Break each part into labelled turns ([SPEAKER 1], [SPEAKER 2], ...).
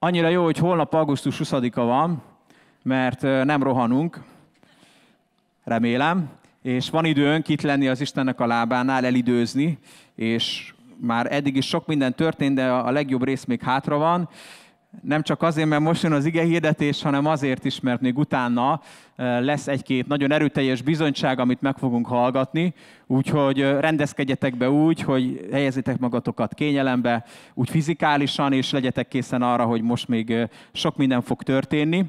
[SPEAKER 1] Annyira jó, hogy holnap augusztus 20-a van, mert nem rohanunk, remélem, és van időnk itt lenni az Istennek a lábánál, elidőzni, és már eddig is sok minden történt, de a legjobb rész még hátra van, nem csak azért, mert most jön az ige hirdetés, hanem azért is, mert még utána lesz egy-két nagyon erőteljes bizonyság, amit meg fogunk hallgatni. Úgyhogy rendezkedjetek be úgy, hogy helyezzétek magatokat kényelembe, úgy fizikálisan, és legyetek készen arra, hogy most még sok minden fog történni.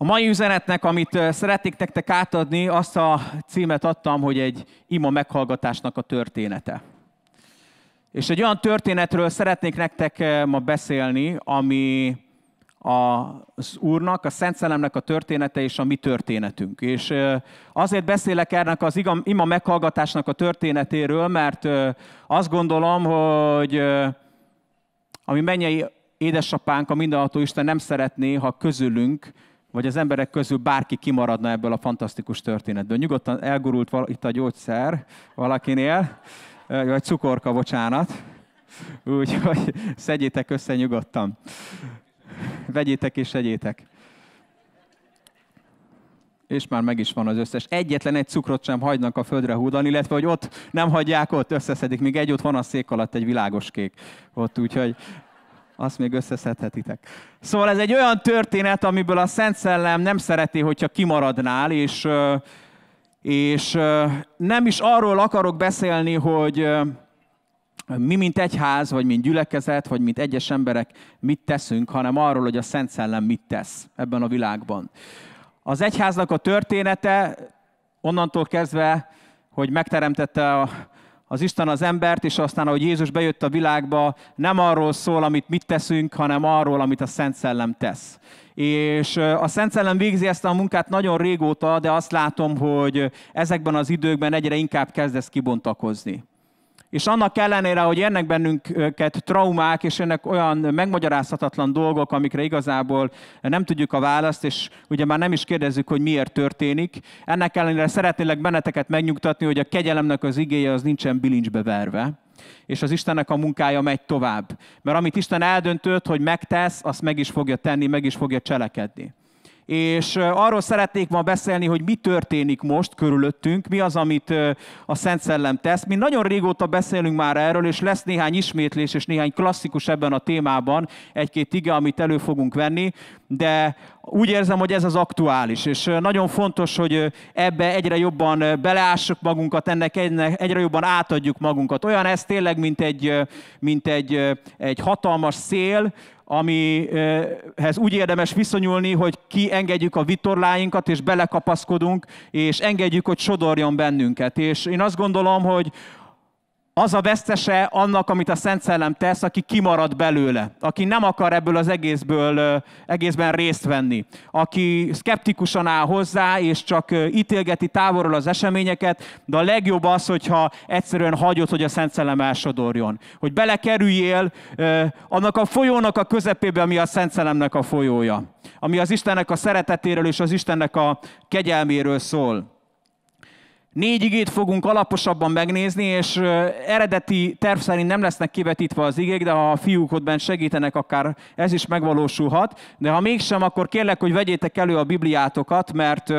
[SPEAKER 1] A mai üzenetnek, amit szeretnék nektek átadni, azt a címet adtam, hogy egy ima meghallgatásnak a története. És egy olyan történetről szeretnék nektek eh, ma beszélni, ami az Úrnak, a Szent Szellemnek a története és a mi történetünk. És eh, azért beszélek ennek az ima meghallgatásnak a történetéről, mert eh, azt gondolom, hogy ami mennyei édesapánk, a mindenható Isten nem szeretné, ha közülünk, vagy az emberek közül bárki kimaradna ebből a fantasztikus történetből. Nyugodtan elgurult itt a gyógyszer valakinél, vagy cukorka, bocsánat. Úgyhogy szedjétek össze nyugodtan. Vegyétek és egyétek. És már meg is van az összes. Egyetlen egy cukrot sem hagynak a földre húdani, illetve hogy ott nem hagyják, ott összeszedik. Még egy ott van a szék alatt egy világos kék. Ott úgyhogy azt még összeszedhetitek. Szóval ez egy olyan történet, amiből a Szent Szellem nem szereti, hogyha kimaradnál, és és nem is arról akarok beszélni, hogy mi, mint egyház, vagy mint gyülekezet, vagy mint egyes emberek mit teszünk, hanem arról, hogy a Szent Szellem mit tesz ebben a világban. Az egyháznak a története onnantól kezdve, hogy megteremtette a, az Isten az embert, és aztán, ahogy Jézus bejött a világba, nem arról szól, amit mit teszünk, hanem arról, amit a Szent Szellem tesz. És a Szent Szellem végzi ezt a munkát nagyon régóta, de azt látom, hogy ezekben az időkben egyre inkább kezd ez kibontakozni és annak ellenére, hogy érnek bennünket traumák, és ennek olyan megmagyarázhatatlan dolgok, amikre igazából nem tudjuk a választ, és ugye már nem is kérdezzük, hogy miért történik, ennek ellenére szeretnélek benneteket megnyugtatni, hogy a kegyelemnek az igéje az nincsen bilincsbe verve, és az Istennek a munkája megy tovább. Mert amit Isten eldöntött, hogy megtesz, azt meg is fogja tenni, meg is fogja cselekedni. És arról szeretnék ma beszélni, hogy mi történik most körülöttünk, mi az, amit a Szent Szellem tesz. Mi nagyon régóta beszélünk már erről, és lesz néhány ismétlés és néhány klasszikus ebben a témában, egy-két ige, amit elő fogunk venni, de úgy érzem, hogy ez az aktuális, és nagyon fontos, hogy ebbe egyre jobban beleássuk magunkat, ennek egyre jobban átadjuk magunkat. Olyan ez tényleg, mint egy, mint egy, egy hatalmas szél, amihez úgy érdemes viszonyulni, hogy kiengedjük a vitorláinkat, és belekapaszkodunk, és engedjük, hogy sodorjon bennünket. És én azt gondolom, hogy az a vesztese annak, amit a Szent Szellem tesz, aki kimarad belőle, aki nem akar ebből az egészből, egészben részt venni, aki szkeptikusan áll hozzá, és csak ítélgeti távolról az eseményeket, de a legjobb az, hogyha egyszerűen hagyod, hogy a Szent Szellem elsodorjon. Hogy belekerüljél annak a folyónak a közepébe, ami a Szent Szellemnek a folyója, ami az Istennek a szeretetéről és az Istennek a kegyelméről szól. Négy igét fogunk alaposabban megnézni, és eredeti terv szerint nem lesznek kivetítve az igék, de ha a fiúkodban segítenek, akár ez is megvalósulhat. De ha mégsem, akkor kérlek, hogy vegyétek elő a bibliátokat, mert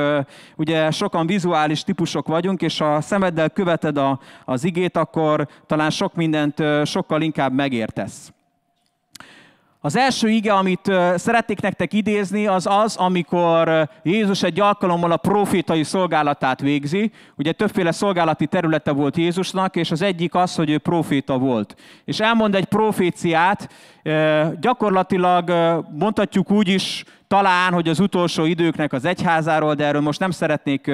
[SPEAKER 1] ugye sokan vizuális típusok vagyunk, és ha szemeddel követed a, az igét, akkor talán sok mindent sokkal inkább megértesz. Az első ige, amit szeretnék nektek idézni, az az, amikor Jézus egy alkalommal a profétai szolgálatát végzi. Ugye többféle szolgálati területe volt Jézusnak, és az egyik az, hogy ő proféta volt. És elmond egy proféciát, gyakorlatilag mondhatjuk úgy is, talán, hogy az utolsó időknek az egyházáról, de erről most nem szeretnék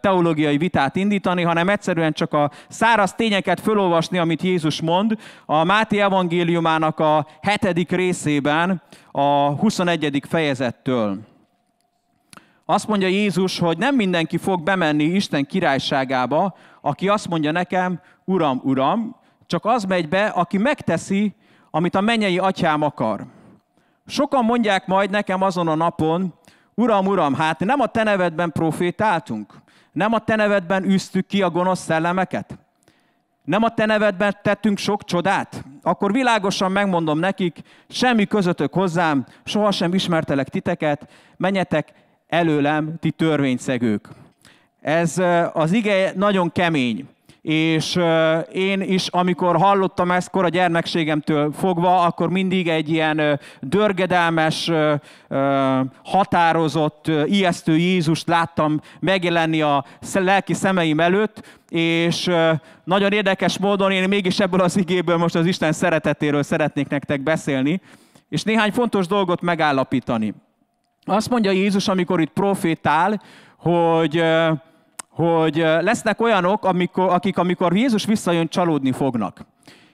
[SPEAKER 1] teológiai vitát indítani, hanem egyszerűen csak a száraz tényeket felolvasni, amit Jézus mond. A Máté evangéliumának a hetedik részében, a 21. fejezettől. Azt mondja Jézus, hogy nem mindenki fog bemenni Isten királyságába, aki azt mondja nekem, Uram, Uram, csak az megy be, aki megteszi, amit a mennyei atyám akar. Sokan mondják majd nekem azon a napon, Uram, Uram, hát nem a te nevedben profétáltunk? Nem a te nevedben üztük ki a gonosz szellemeket? Nem a te nevedben tettünk sok csodát? Akkor világosan megmondom nekik, semmi közötök hozzám, sohasem ismertelek titeket, menjetek előlem, ti törvényszegők. Ez az ige nagyon kemény és én is, amikor hallottam ezt kor a gyermekségemtől fogva, akkor mindig egy ilyen dörgedelmes, határozott, ijesztő Jézust láttam megjelenni a lelki szemeim előtt, és nagyon érdekes módon én mégis ebből az igéből most az Isten szeretetéről szeretnék nektek beszélni, és néhány fontos dolgot megállapítani. Azt mondja Jézus, amikor itt profétál, hogy hogy lesznek olyanok, amikor, akik amikor Jézus visszajön, csalódni fognak.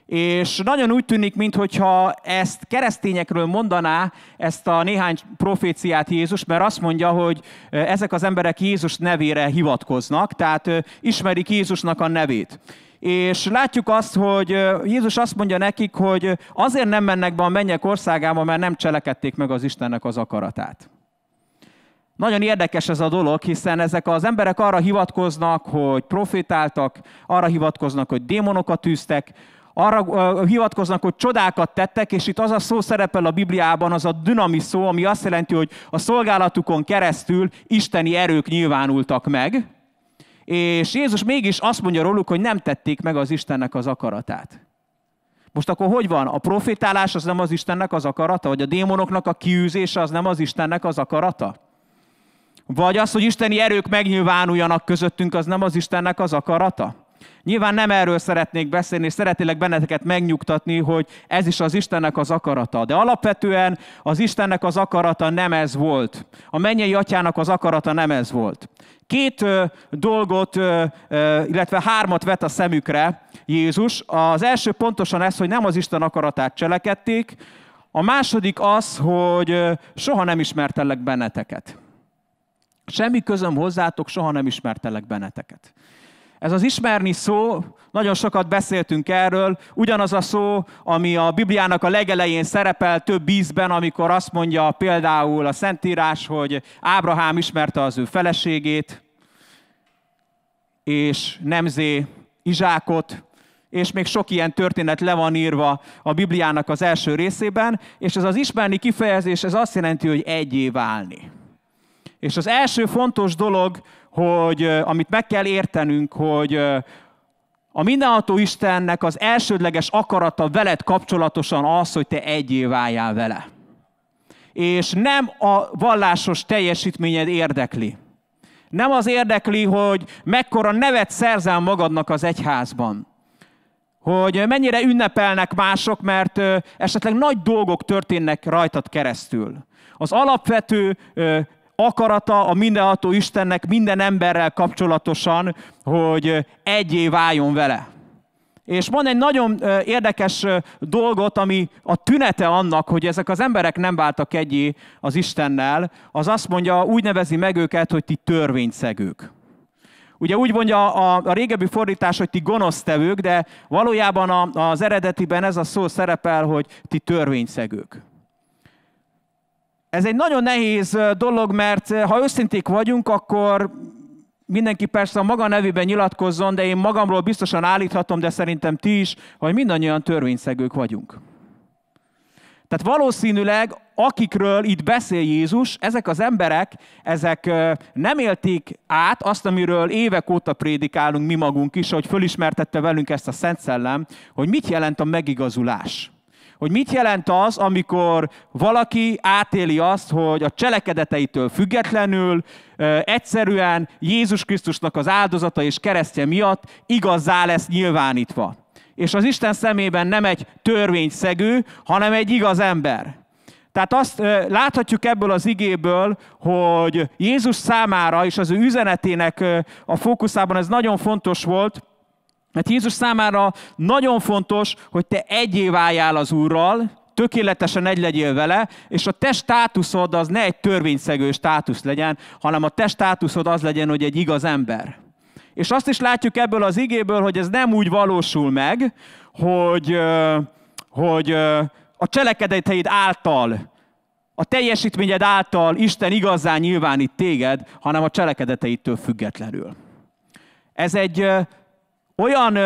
[SPEAKER 1] És nagyon úgy tűnik, mintha ezt keresztényekről mondaná, ezt a néhány proféciát Jézus, mert azt mondja, hogy ezek az emberek Jézus nevére hivatkoznak, tehát ismerik Jézusnak a nevét. És látjuk azt, hogy Jézus azt mondja nekik, hogy azért nem mennek be a mennyek országába, mert nem cselekedték meg az Istennek az akaratát. Nagyon érdekes ez a dolog, hiszen ezek az emberek arra hivatkoznak, hogy profétáltak, arra hivatkoznak, hogy démonokat tűztek, arra hivatkoznak, hogy csodákat tettek, és itt az a szó szerepel a Bibliában, az a dünami szó, ami azt jelenti, hogy a szolgálatukon keresztül isteni erők nyilvánultak meg, és Jézus mégis azt mondja róluk, hogy nem tették meg az Istennek az akaratát. Most akkor hogy van? A profétálás az nem az Istennek az akarata, vagy a démonoknak a kiűzése az nem az Istennek az akarata? Vagy az, hogy isteni erők megnyilvánuljanak közöttünk, az nem az Istennek az akarata? Nyilván nem erről szeretnék beszélni, és szeretélek benneteket megnyugtatni, hogy ez is az Istennek az akarata. De alapvetően az Istennek az akarata nem ez volt. A mennyei atyának az akarata nem ez volt. Két ö, dolgot, ö, ö, illetve hármat vet a szemükre Jézus. Az első pontosan ez, hogy nem az Isten akaratát cselekedték. A második az, hogy soha nem ismertelek benneteket. Semmi közöm hozzátok, soha nem ismertelek benneteket. Ez az ismerni szó, nagyon sokat beszéltünk erről, ugyanaz a szó, ami a Bibliának a legelején szerepel több ízben, amikor azt mondja például a Szentírás, hogy Ábrahám ismerte az ő feleségét, és nemzé Izsákot, és még sok ilyen történet le van írva a Bibliának az első részében, és ez az ismerni kifejezés, ez azt jelenti, hogy egyé válni. És az első fontos dolog, hogy amit meg kell értenünk, hogy a mindenható Istennek az elsődleges akarata veled kapcsolatosan az, hogy te egyé váljál vele. És nem a vallásos teljesítményed érdekli. Nem az érdekli, hogy mekkora nevet szerzel magadnak az egyházban. Hogy mennyire ünnepelnek mások, mert esetleg nagy dolgok történnek rajtad keresztül. Az alapvető akarata a mindenható Istennek minden emberrel kapcsolatosan, hogy egyé váljon vele. És van egy nagyon érdekes dolgot, ami a tünete annak, hogy ezek az emberek nem váltak egyé az Istennel, az azt mondja, úgy nevezi meg őket, hogy ti törvényszegők. Ugye úgy mondja a, a régebbi fordítás, hogy ti gonosztevők, de valójában a, az eredetiben ez a szó szerepel, hogy ti törvényszegők. Ez egy nagyon nehéz dolog, mert ha őszinték vagyunk, akkor mindenki persze a maga nevében nyilatkozzon, de én magamról biztosan állíthatom, de szerintem ti is, hogy mindannyian törvényszegők vagyunk. Tehát valószínűleg, akikről itt beszél Jézus, ezek az emberek, ezek nem élték át azt, amiről évek óta prédikálunk mi magunk is, hogy fölismertette velünk ezt a Szent Szellem, hogy mit jelent a megigazulás. Hogy mit jelent az, amikor valaki átéli azt, hogy a cselekedeteitől függetlenül egyszerűen Jézus Krisztusnak az áldozata és keresztje miatt igazzá lesz nyilvánítva. És az Isten szemében nem egy törvényszegő, hanem egy igaz ember. Tehát azt láthatjuk ebből az igéből, hogy Jézus számára és az ő üzenetének a fókuszában ez nagyon fontos volt, mert Jézus számára nagyon fontos, hogy te egyé váljál az Úrral, tökéletesen egy legyél vele, és a te státuszod az ne egy törvényszegő státusz legyen, hanem a te státuszod az legyen, hogy egy igaz ember. És azt is látjuk ebből az igéből, hogy ez nem úgy valósul meg, hogy, hogy a cselekedeteid által, a teljesítményed által Isten igazán nyilvánít téged, hanem a cselekedeteidtől függetlenül. Ez egy olyan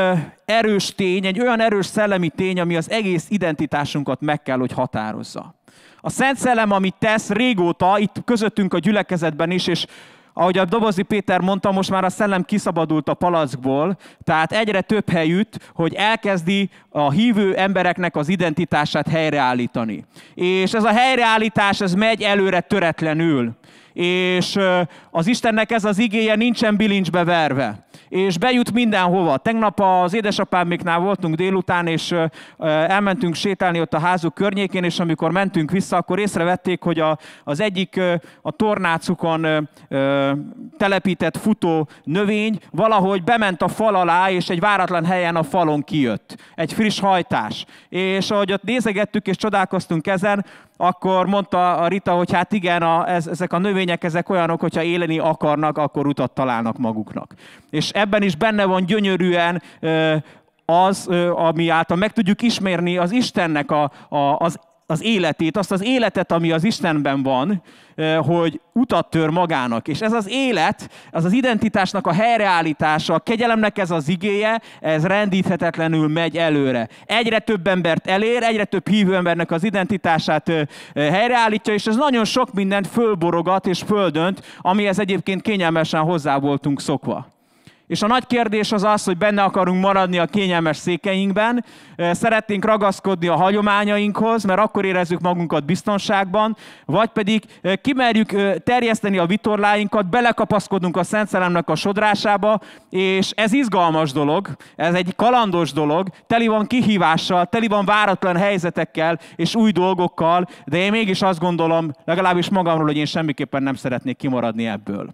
[SPEAKER 1] erős tény, egy olyan erős szellemi tény, ami az egész identitásunkat meg kell, hogy határozza. A Szent Szellem, amit tesz régóta, itt közöttünk a gyülekezetben is, és ahogy a Dobozi Péter mondta, most már a szellem kiszabadult a palackból, tehát egyre több helyütt, hogy elkezdi a hívő embereknek az identitását helyreállítani. És ez a helyreállítás, ez megy előre töretlenül. És az Istennek ez az igéje nincsen bilincsbe verve és bejut mindenhova. Tegnap az édesapámiknál voltunk délután, és elmentünk sétálni ott a házuk környékén, és amikor mentünk vissza, akkor észrevették, hogy a, az egyik a tornácukon telepített futó növény valahogy bement a fal alá, és egy váratlan helyen a falon kijött. Egy friss hajtás. És ahogy ott nézegettük és csodálkoztunk ezen, akkor mondta a Rita, hogy hát igen, a, ezek a növények, ezek olyanok, hogyha éleni akarnak, akkor utat találnak maguknak. És ebben is benne van gyönyörűen az, ami által meg tudjuk ismerni az Istennek a, a, az az életét, azt az életet, ami az Istenben van, hogy utat tör magának. És ez az élet, az az identitásnak a helyreállítása, a kegyelemnek ez az igéje, ez rendíthetetlenül megy előre. Egyre több embert elér, egyre több hívő embernek az identitását helyreállítja, és ez nagyon sok mindent fölborogat és földönt, amihez egyébként kényelmesen hozzá voltunk szokva. És a nagy kérdés az az, hogy benne akarunk maradni a kényelmes székeinkben, szeretnénk ragaszkodni a hagyományainkhoz, mert akkor érezzük magunkat biztonságban, vagy pedig kimerjük terjeszteni a vitorláinkat, belekapaszkodunk a Szent Szellemnek a sodrásába, és ez izgalmas dolog, ez egy kalandos dolog, teli van kihívással, teli van váratlan helyzetekkel és új dolgokkal, de én mégis azt gondolom, legalábbis magamról, hogy én semmiképpen nem szeretnék kimaradni ebből.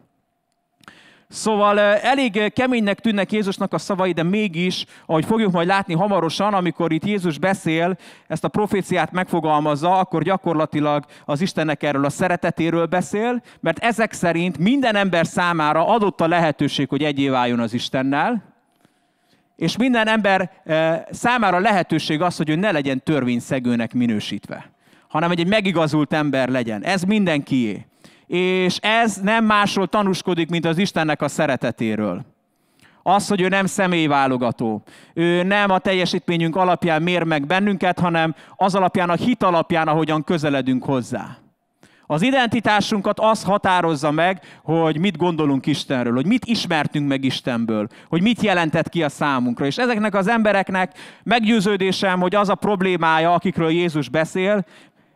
[SPEAKER 1] Szóval elég keménynek tűnnek Jézusnak a szavai, de mégis, ahogy fogjuk majd látni hamarosan, amikor itt Jézus beszél, ezt a proféciát megfogalmazza, akkor gyakorlatilag az Istennek erről a szeretetéről beszél, mert ezek szerint minden ember számára adott a lehetőség, hogy egyé váljon az Istennel, és minden ember számára lehetőség az, hogy ő ne legyen törvényszegőnek minősítve, hanem hogy egy megigazult ember legyen. Ez mindenkié és ez nem másról tanúskodik, mint az Istennek a szeretetéről. Az, hogy ő nem személyválogató. Ő nem a teljesítményünk alapján mér meg bennünket, hanem az alapján, a hit alapján, ahogyan közeledünk hozzá. Az identitásunkat az határozza meg, hogy mit gondolunk Istenről, hogy mit ismertünk meg Istenből, hogy mit jelentett ki a számunkra. És ezeknek az embereknek meggyőződésem, hogy az a problémája, akikről Jézus beszél,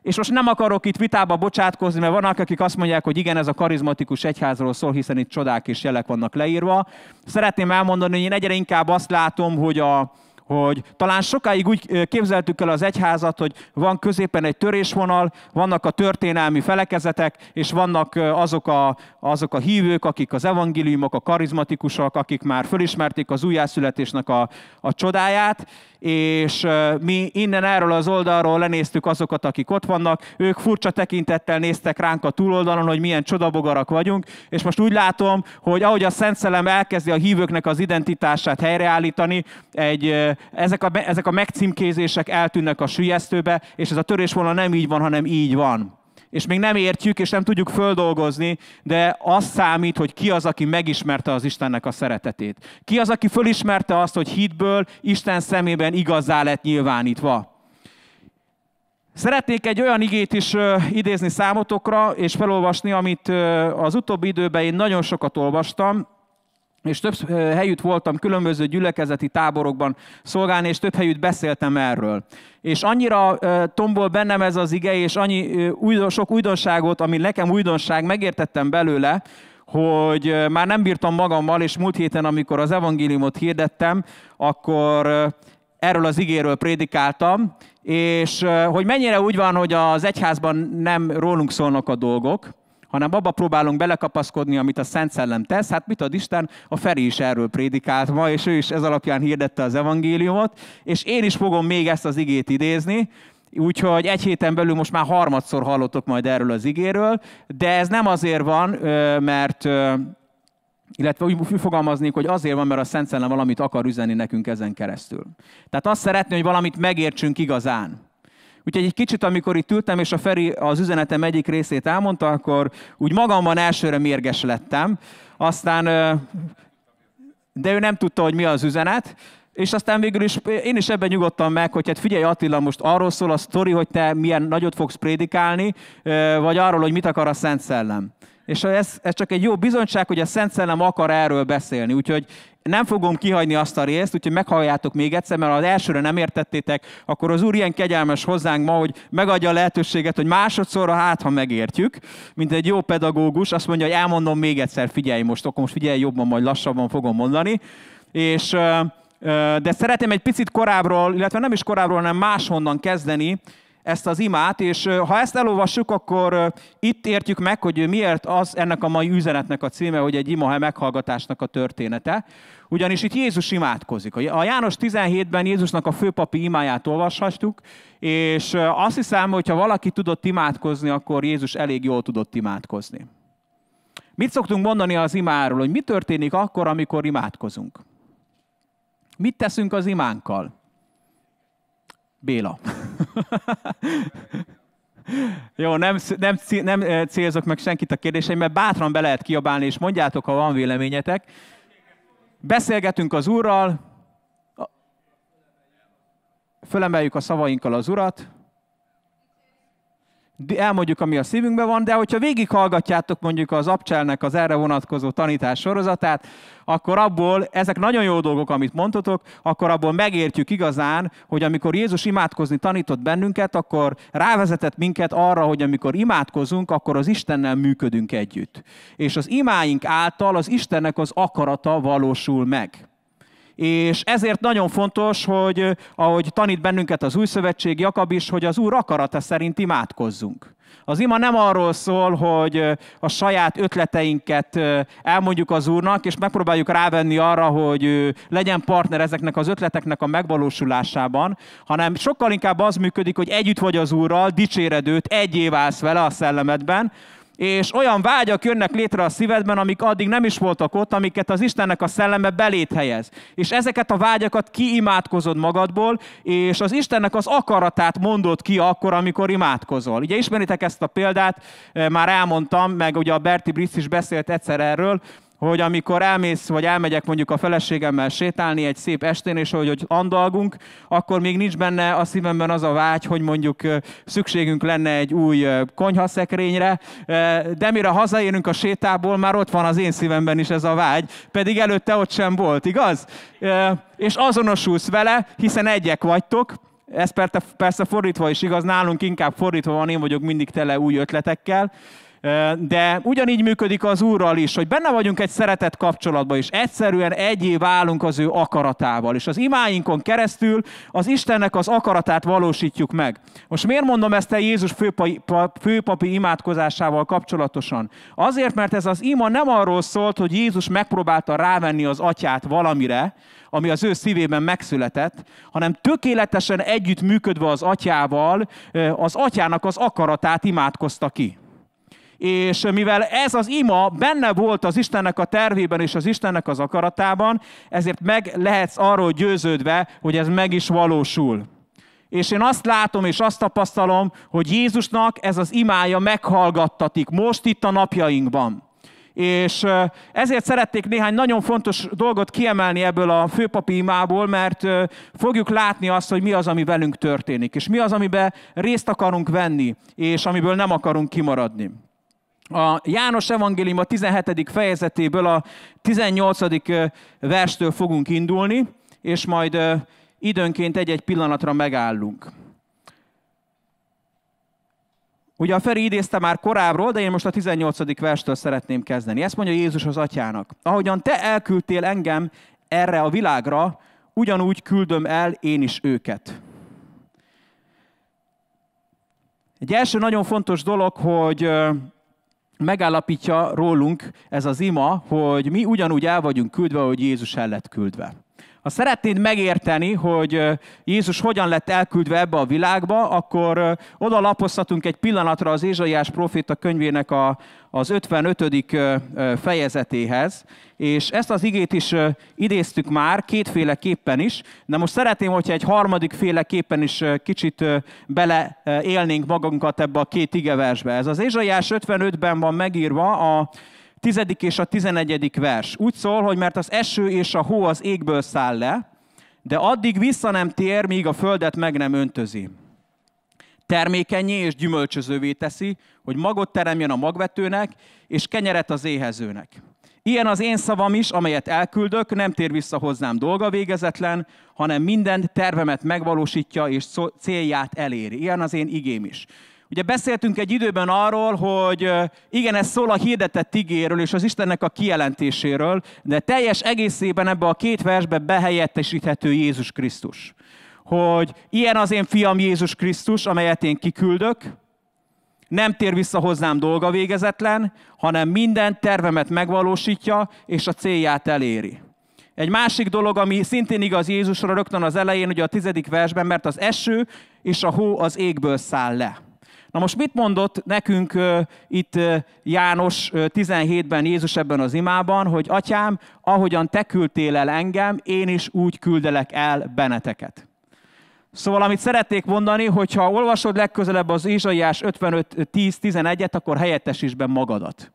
[SPEAKER 1] és most nem akarok itt vitába bocsátkozni, mert vannak, akik azt mondják, hogy igen, ez a karizmatikus egyházról szól, hiszen itt csodák és jelek vannak leírva. Szeretném elmondani, hogy én egyre inkább azt látom, hogy a, hogy talán sokáig úgy képzeltük el az egyházat, hogy van középen egy törésvonal, vannak a történelmi felekezetek, és vannak azok a, azok a hívők, akik az evangéliumok, a karizmatikusok, akik már fölismerték az újjászületésnek a, a csodáját, és mi innen erről az oldalról lenéztük azokat, akik ott vannak, ők furcsa tekintettel néztek ránk a túloldalon, hogy milyen csodabogarak vagyunk, és most úgy látom, hogy ahogy a Szent Szelem elkezdi a hívőknek az identitását helyreállítani, egy, ezek, a, ezek a megcímkézések eltűnnek a sülyeztőbe, és ez a törésvonal nem így van, hanem így van és még nem értjük, és nem tudjuk földolgozni, de az számít, hogy ki az, aki megismerte az Istennek a szeretetét. Ki az, aki fölismerte azt, hogy hitből Isten szemében igazá lett nyilvánítva. Szeretnék egy olyan igét is idézni számotokra, és felolvasni, amit az utóbbi időben én nagyon sokat olvastam, és több helyütt voltam különböző gyülekezeti táborokban szolgálni, és több helyütt beszéltem erről és annyira tombol bennem ez az ige, és annyi sok újdonságot, ami nekem újdonság, megértettem belőle, hogy már nem bírtam magammal, és múlt héten, amikor az evangéliumot hirdettem, akkor erről az igéről prédikáltam, és hogy mennyire úgy van, hogy az egyházban nem rólunk szólnak a dolgok, hanem abba próbálunk belekapaszkodni, amit a Szent Szellem tesz. Hát mit ad Isten? A Feri is erről prédikált ma, és ő is ez alapján hirdette az evangéliumot, és én is fogom még ezt az igét idézni, Úgyhogy egy héten belül most már harmadszor hallottok majd erről az igéről, de ez nem azért van, mert illetve úgy fogalmaznék, hogy azért van, mert a Szent Szellem valamit akar üzenni nekünk ezen keresztül. Tehát azt szeretné, hogy valamit megértsünk igazán. Úgyhogy egy kicsit, amikor itt ültem, és a Feri az üzenetem egyik részét elmondta, akkor úgy magamban elsőre mérges lettem. Aztán, de ő nem tudta, hogy mi az üzenet, és aztán végül is én is ebben nyugodtam meg, hogy hát figyelj Attila, most arról szól a sztori, hogy te milyen nagyot fogsz prédikálni, vagy arról, hogy mit akar a Szent Szellem. És ez, ez csak egy jó bizonyság, hogy a Szent Szellem akar erről beszélni. Úgyhogy nem fogom kihagyni azt a részt, úgyhogy meghalljátok még egyszer, mert ha az elsőre nem értettétek, akkor az Úr ilyen kegyelmes hozzánk ma, hogy megadja a lehetőséget, hogy másodszorra hát, ha megértjük, mint egy jó pedagógus, azt mondja, hogy elmondom még egyszer, figyelj most, akkor most figyelj jobban, majd lassabban fogom mondani. És de szeretném egy picit korábbról, illetve nem is korábbról, hanem máshonnan kezdeni, ezt az imát, és ha ezt elolvassuk, akkor itt értjük meg, hogy miért az ennek a mai üzenetnek a címe, hogy egy imahe meghallgatásnak a története. Ugyanis itt Jézus imádkozik. A János 17-ben Jézusnak a főpapi imáját olvashatjuk, és azt hiszem, hogy ha valaki tudott imádkozni, akkor Jézus elég jól tudott imádkozni. Mit szoktunk mondani az imáról, hogy mi történik akkor, amikor imádkozunk? Mit teszünk az imánkkal? Béla. Jó, nem, nem, nem célzok meg senkit a kérdéseimben, bátran be lehet kiabálni, és mondjátok, ha van véleményetek. Beszélgetünk az Úrral, fölemeljük a szavainkkal az Urat, elmondjuk, ami a szívünkben van, de hogyha végighallgatjátok mondjuk az Abcselnek az erre vonatkozó tanítás sorozatát, akkor abból, ezek nagyon jó dolgok, amit mondtatok, akkor abból megértjük igazán, hogy amikor Jézus imádkozni tanított bennünket, akkor rávezetett minket arra, hogy amikor imádkozunk, akkor az Istennel működünk együtt. És az imáink által az Istennek az akarata valósul meg és ezért nagyon fontos, hogy ahogy tanít bennünket az Új Szövetség, Jakab is, hogy az Úr akarata szerint imádkozzunk. Az ima nem arról szól, hogy a saját ötleteinket elmondjuk az Úrnak, és megpróbáljuk rávenni arra, hogy legyen partner ezeknek az ötleteknek a megvalósulásában, hanem sokkal inkább az működik, hogy együtt vagy az Úrral, dicséred őt, egy év állsz vele a szellemedben, és olyan vágyak jönnek létre a szívedben, amik addig nem is voltak ott, amiket az Istennek a szelleme belét helyez. És ezeket a vágyakat kiimádkozod magadból, és az Istennek az akaratát mondod ki akkor, amikor imádkozol. Ugye ismeritek ezt a példát, már elmondtam, meg ugye a Berti Brisz is beszélt egyszer erről, hogy amikor elmész, vagy elmegyek mondjuk a feleségemmel sétálni egy szép estén, és hogy, hogy andalgunk, akkor még nincs benne a szívemben az a vágy, hogy mondjuk szükségünk lenne egy új konyhaszekrényre, de mire hazaérünk a sétából, már ott van az én szívemben is ez a vágy, pedig előtte ott sem volt, igaz? És azonosulsz vele, hiszen egyek vagytok, ez persze fordítva is igaz, nálunk inkább fordítva van, én vagyok mindig tele új ötletekkel, de ugyanígy működik az Úrral is, hogy benne vagyunk egy szeretett kapcsolatban, és egyszerűen egyé válunk az ő akaratával. És az imáinkon keresztül az Istennek az akaratát valósítjuk meg. Most miért mondom ezt a Jézus főpapi, főpapi imádkozásával kapcsolatosan? Azért, mert ez az ima nem arról szólt, hogy Jézus megpróbálta rávenni az atyát valamire, ami az ő szívében megszületett, hanem tökéletesen együtt működve az atyával, az atyának az akaratát imádkozta ki és mivel ez az ima benne volt az Istennek a tervében és az Istennek az akaratában, ezért meg lehetsz arról győződve, hogy ez meg is valósul. És én azt látom és azt tapasztalom, hogy Jézusnak ez az imája meghallgattatik most itt a napjainkban. És ezért szerették néhány nagyon fontos dolgot kiemelni ebből a főpapi imából, mert fogjuk látni azt, hogy mi az, ami velünk történik, és mi az, amiben részt akarunk venni, és amiből nem akarunk kimaradni a János Evangélium a 17. fejezetéből a 18. verstől fogunk indulni, és majd időnként egy-egy pillanatra megállunk. Ugye a Feri idézte már korábbról, de én most a 18. verstől szeretném kezdeni. Ezt mondja Jézus az atyának. Ahogyan te elküldtél engem erre a világra, ugyanúgy küldöm el én is őket. Egy első nagyon fontos dolog, hogy megállapítja rólunk ez az ima, hogy mi ugyanúgy el vagyunk küldve, hogy Jézus el lett küldve. Ha szeretnéd megérteni, hogy Jézus hogyan lett elküldve ebbe a világba, akkor oda lapozhatunk egy pillanatra az Ézsaiás proféta könyvének a, az 55. fejezetéhez, és ezt az igét is idéztük már kétféleképpen is, de most szeretném, hogyha egy harmadik féleképpen is kicsit beleélnénk magunkat ebbe a két igeversbe. Ez az Ézsaiás 55-ben van megírva a tizedik és a tizenegyedik vers. Úgy szól, hogy mert az eső és a hó az égből száll le, de addig vissza nem tér, míg a földet meg nem öntözi. Termékenyé és gyümölcsözővé teszi, hogy magot teremjen a magvetőnek, és kenyeret az éhezőnek. Ilyen az én szavam is, amelyet elküldök, nem tér vissza hozzám dolga végezetlen, hanem minden tervemet megvalósítja és célját eléri. Ilyen az én igém is. Ugye beszéltünk egy időben arról, hogy igen, ez szól a hirdetett igéről és az Istennek a kijelentéséről, de teljes egészében ebbe a két versbe behelyettesíthető Jézus Krisztus. Hogy ilyen az én fiam Jézus Krisztus, amelyet én kiküldök, nem tér vissza hozzám dolga végezetlen, hanem minden tervemet megvalósítja, és a célját eléri. Egy másik dolog, ami szintén igaz Jézusra rögtön az elején, ugye a tizedik versben, mert az eső és a hó az égből száll le. Na most mit mondott nekünk itt János 17-ben Jézus ebben az imában, hogy atyám, ahogyan te küldtél el engem, én is úgy küldelek el benneteket. Szóval amit szeretnék mondani, hogy ha olvasod legközelebb az Izsaiás 55.10.11-et, akkor helyettesíts be magadat.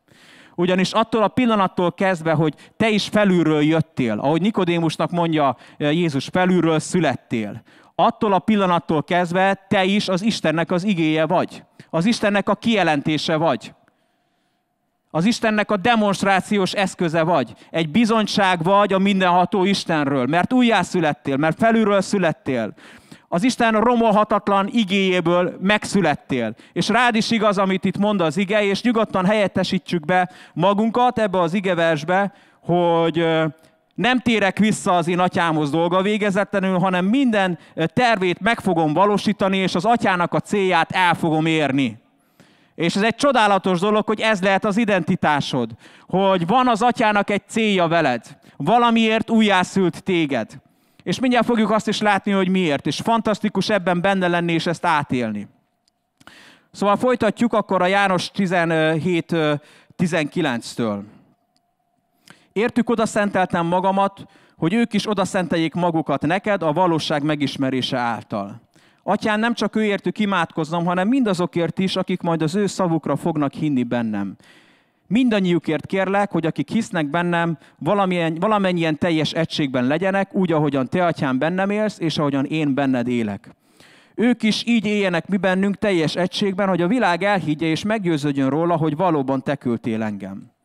[SPEAKER 1] Ugyanis attól a pillanattól kezdve, hogy te is felülről jöttél, ahogy Nikodémusnak mondja Jézus, felülről születtél attól a pillanattól kezdve te is az Istennek az igéje vagy. Az Istennek a kijelentése vagy. Az Istennek a demonstrációs eszköze vagy. Egy bizonyság vagy a mindenható Istenről, mert újjászülettél, mert felülről születtél. Az Isten romolhatatlan igéjéből megszülettél. És rád is igaz, amit itt mond az ige, és nyugodtan helyettesítsük be magunkat ebbe az igeversbe, hogy nem térek vissza az én atyámhoz dolga végezetlenül, hanem minden tervét meg fogom valósítani, és az atyának a célját el fogom érni. És ez egy csodálatos dolog, hogy ez lehet az identitásod, hogy van az atyának egy célja veled, valamiért újjászült téged. És mindjárt fogjuk azt is látni, hogy miért. És fantasztikus ebben benne lenni és ezt átélni. Szóval folytatjuk akkor a János 17-19-től. Értük oda szenteltem magamat, hogy ők is oda szenteljék magukat neked a valóság megismerése által. Atyám, nem csak őértük imádkoznom, hanem mindazokért is, akik majd az ő szavukra fognak hinni bennem. Mindannyiukért kérlek, hogy akik hisznek bennem, valamilyen, valamennyien teljes egységben legyenek, úgy, ahogyan te, atyám, bennem élsz, és ahogyan én benned élek. Ők is így éljenek mi bennünk teljes egységben, hogy a világ elhiggye és meggyőződjön róla, hogy valóban te küldtél engem.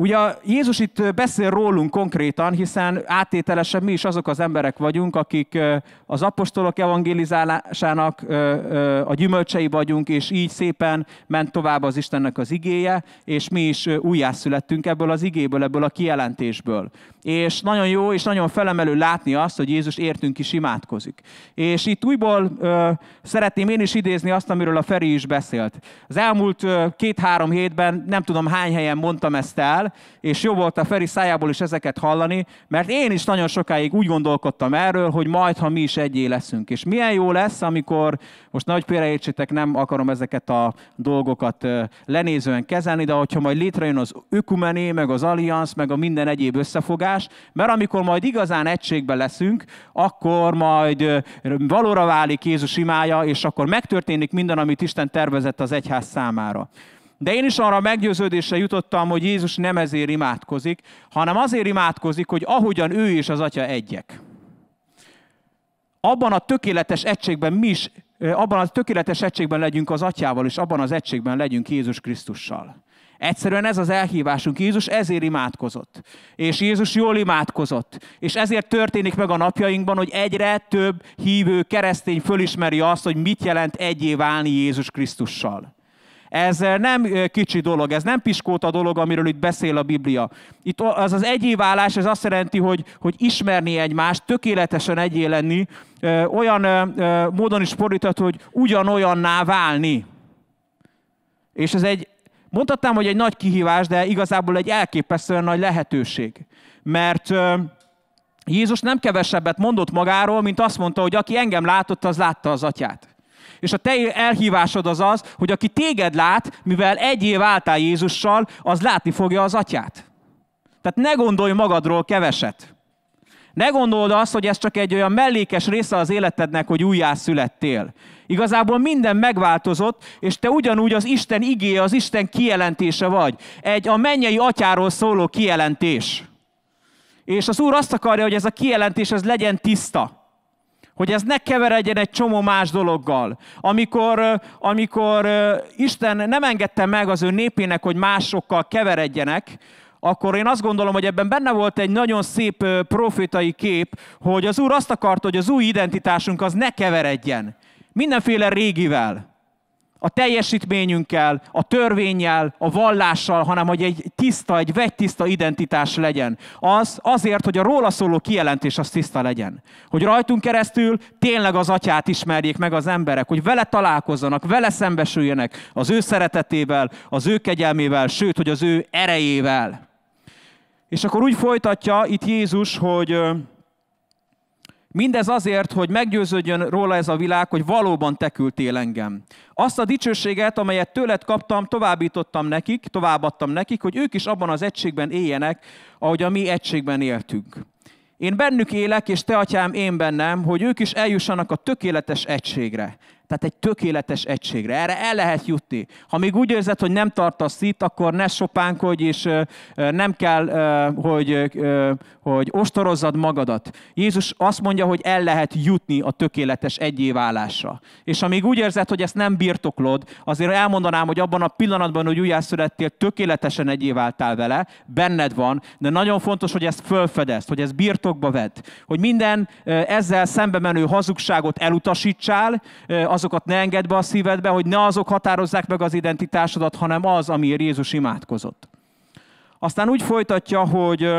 [SPEAKER 1] Ugye Jézus itt beszél rólunk konkrétan, hiszen áttételesen mi is azok az emberek vagyunk, akik az apostolok evangelizálásának a gyümölcsei vagyunk, és így szépen ment tovább az Istennek az igéje, és mi is újjászülettünk ebből az igéből, ebből a kijelentésből. És nagyon jó és nagyon felemelő látni azt, hogy Jézus értünk is imádkozik. És itt újból szeretném én is idézni azt, amiről a Feri is beszélt. Az elmúlt két-három hétben nem tudom hány helyen mondtam ezt el, és jó volt a Feri szájából is ezeket hallani, mert én is nagyon sokáig úgy gondolkodtam erről, hogy majd, ha mi is egyé leszünk. És milyen jó lesz, amikor, most nagy értsétek, nem akarom ezeket a dolgokat lenézően kezelni, de hogyha majd létrejön az ökumené, meg az alliansz, meg a minden egyéb összefogás, mert amikor majd igazán egységben leszünk, akkor majd valóra válik Jézus imája, és akkor megtörténik minden, amit Isten tervezett az egyház számára. De én is arra meggyőződésre jutottam, hogy Jézus nem ezért imádkozik, hanem azért imádkozik, hogy ahogyan ő és az Atya egyek. Abban a tökéletes egységben mi is, abban a tökéletes egységben legyünk az Atyával, és abban az egységben legyünk Jézus Krisztussal. Egyszerűen ez az elhívásunk. Jézus ezért imádkozott. És Jézus jól imádkozott. És ezért történik meg a napjainkban, hogy egyre több hívő keresztény fölismeri azt, hogy mit jelent egyé válni Jézus Krisztussal. Ez eh, nem eh, kicsi dolog, ez nem piskóta dolog, amiről itt beszél a Biblia. Itt az az egyévállás, ez azt jelenti, hogy, hogy ismerni egymást, tökéletesen egyé lenni, eh, olyan módon is fordított, hogy ugyanolyanná válni. És ez egy, mondhatnám, hogy egy nagy kihívás, de igazából egy elképesztően nagy lehetőség. Mert Jézus nem kevesebbet mondott magáról, mint azt mondta, hogy aki engem látott, az látta az atyát. És a te elhívásod az az, hogy aki téged lát, mivel egy év álltál Jézussal, az látni fogja az atyát. Tehát ne gondolj magadról keveset. Ne gondold azt, hogy ez csak egy olyan mellékes része az életednek, hogy újjászülettél. Igazából minden megváltozott, és te ugyanúgy az Isten igéje, az Isten kijelentése vagy. Egy a mennyei atyáról szóló kijelentés. És az Úr azt akarja, hogy ez a kijelentés ez legyen tiszta hogy ez ne keveredjen egy csomó más dologgal. Amikor, amikor Isten nem engedte meg az ő népének, hogy másokkal keveredjenek, akkor én azt gondolom, hogy ebben benne volt egy nagyon szép profétai kép, hogy az Úr azt akarta, hogy az új identitásunk az ne keveredjen. Mindenféle régivel a teljesítményünkkel, a törvényjel, a vallással, hanem hogy egy tiszta, egy vegytiszta identitás legyen. Az azért, hogy a róla szóló kijelentés az tiszta legyen. Hogy rajtunk keresztül tényleg az atyát ismerjék meg az emberek, hogy vele találkozzanak, vele szembesüljenek az ő szeretetével, az ő kegyelmével, sőt, hogy az ő erejével. És akkor úgy folytatja itt Jézus, hogy Mindez azért, hogy meggyőződjön róla ez a világ, hogy valóban te küldtél engem. Azt a dicsőséget, amelyet tőled kaptam, továbbítottam nekik, továbbadtam nekik, hogy ők is abban az egységben éljenek, ahogy a mi egységben éltünk. Én bennük élek, és te, atyám, én bennem, hogy ők is eljussanak a tökéletes egységre. Tehát egy tökéletes egységre. Erre el lehet jutni. Ha még úgy érzed, hogy nem tartasz itt, akkor ne sopánkodj, és nem kell, hogy, hogy ostorozzad magadat. Jézus azt mondja, hogy el lehet jutni a tökéletes egyéválásra. És ha még úgy érzed, hogy ezt nem birtoklod, azért elmondanám, hogy abban a pillanatban, hogy újjászülettél, tökéletesen egyéváltál vele, benned van, de nagyon fontos, hogy ezt fölfedezd, hogy ezt birtokba vedd. Hogy minden ezzel szembe menő hazugságot elutasítsál, az azokat ne engedd be a szívedbe, hogy ne azok határozzák meg az identitásodat, hanem az, amiért Jézus imádkozott. Aztán úgy folytatja, hogy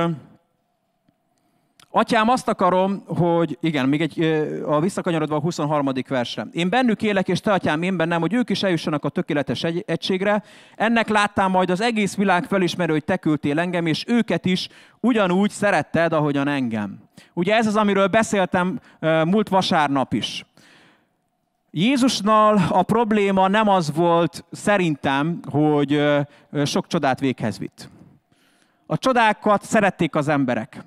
[SPEAKER 1] Atyám, azt akarom, hogy, igen, még egy, a visszakanyarodva a 23. versre. Én bennük élek, és te, atyám, én bennem, hogy ők is eljussanak a tökéletes egy, egységre. Ennek láttam, majd az egész világ felismerő, hogy te küldtél engem, és őket is ugyanúgy szeretted, ahogyan engem. Ugye ez az, amiről beszéltem múlt vasárnap is. Jézusnal a probléma nem az volt szerintem, hogy sok csodát véghez vitt. A csodákat szerették az emberek.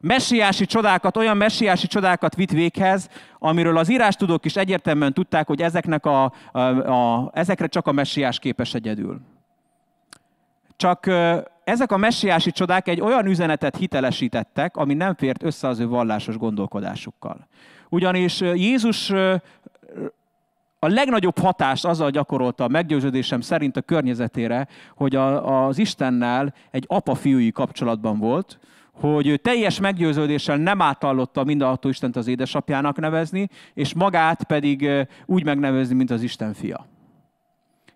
[SPEAKER 1] Messiási csodákat, olyan messiási csodákat vitt véghez, amiről az írás tudók is egyértelműen tudták, hogy ezeknek a, a, a, ezekre csak a messiás képes egyedül. Csak ezek a messiási csodák egy olyan üzenetet hitelesítettek, ami nem fért össze az ő vallásos gondolkodásukkal. Ugyanis Jézus a legnagyobb hatást azzal gyakorolta a meggyőződésem szerint a környezetére, hogy a, az Istennel egy apa-fiúi kapcsolatban volt, hogy ő teljes meggyőződéssel nem átallotta mindenható Istent az édesapjának nevezni, és magát pedig úgy megnevezni, mint az Isten fia.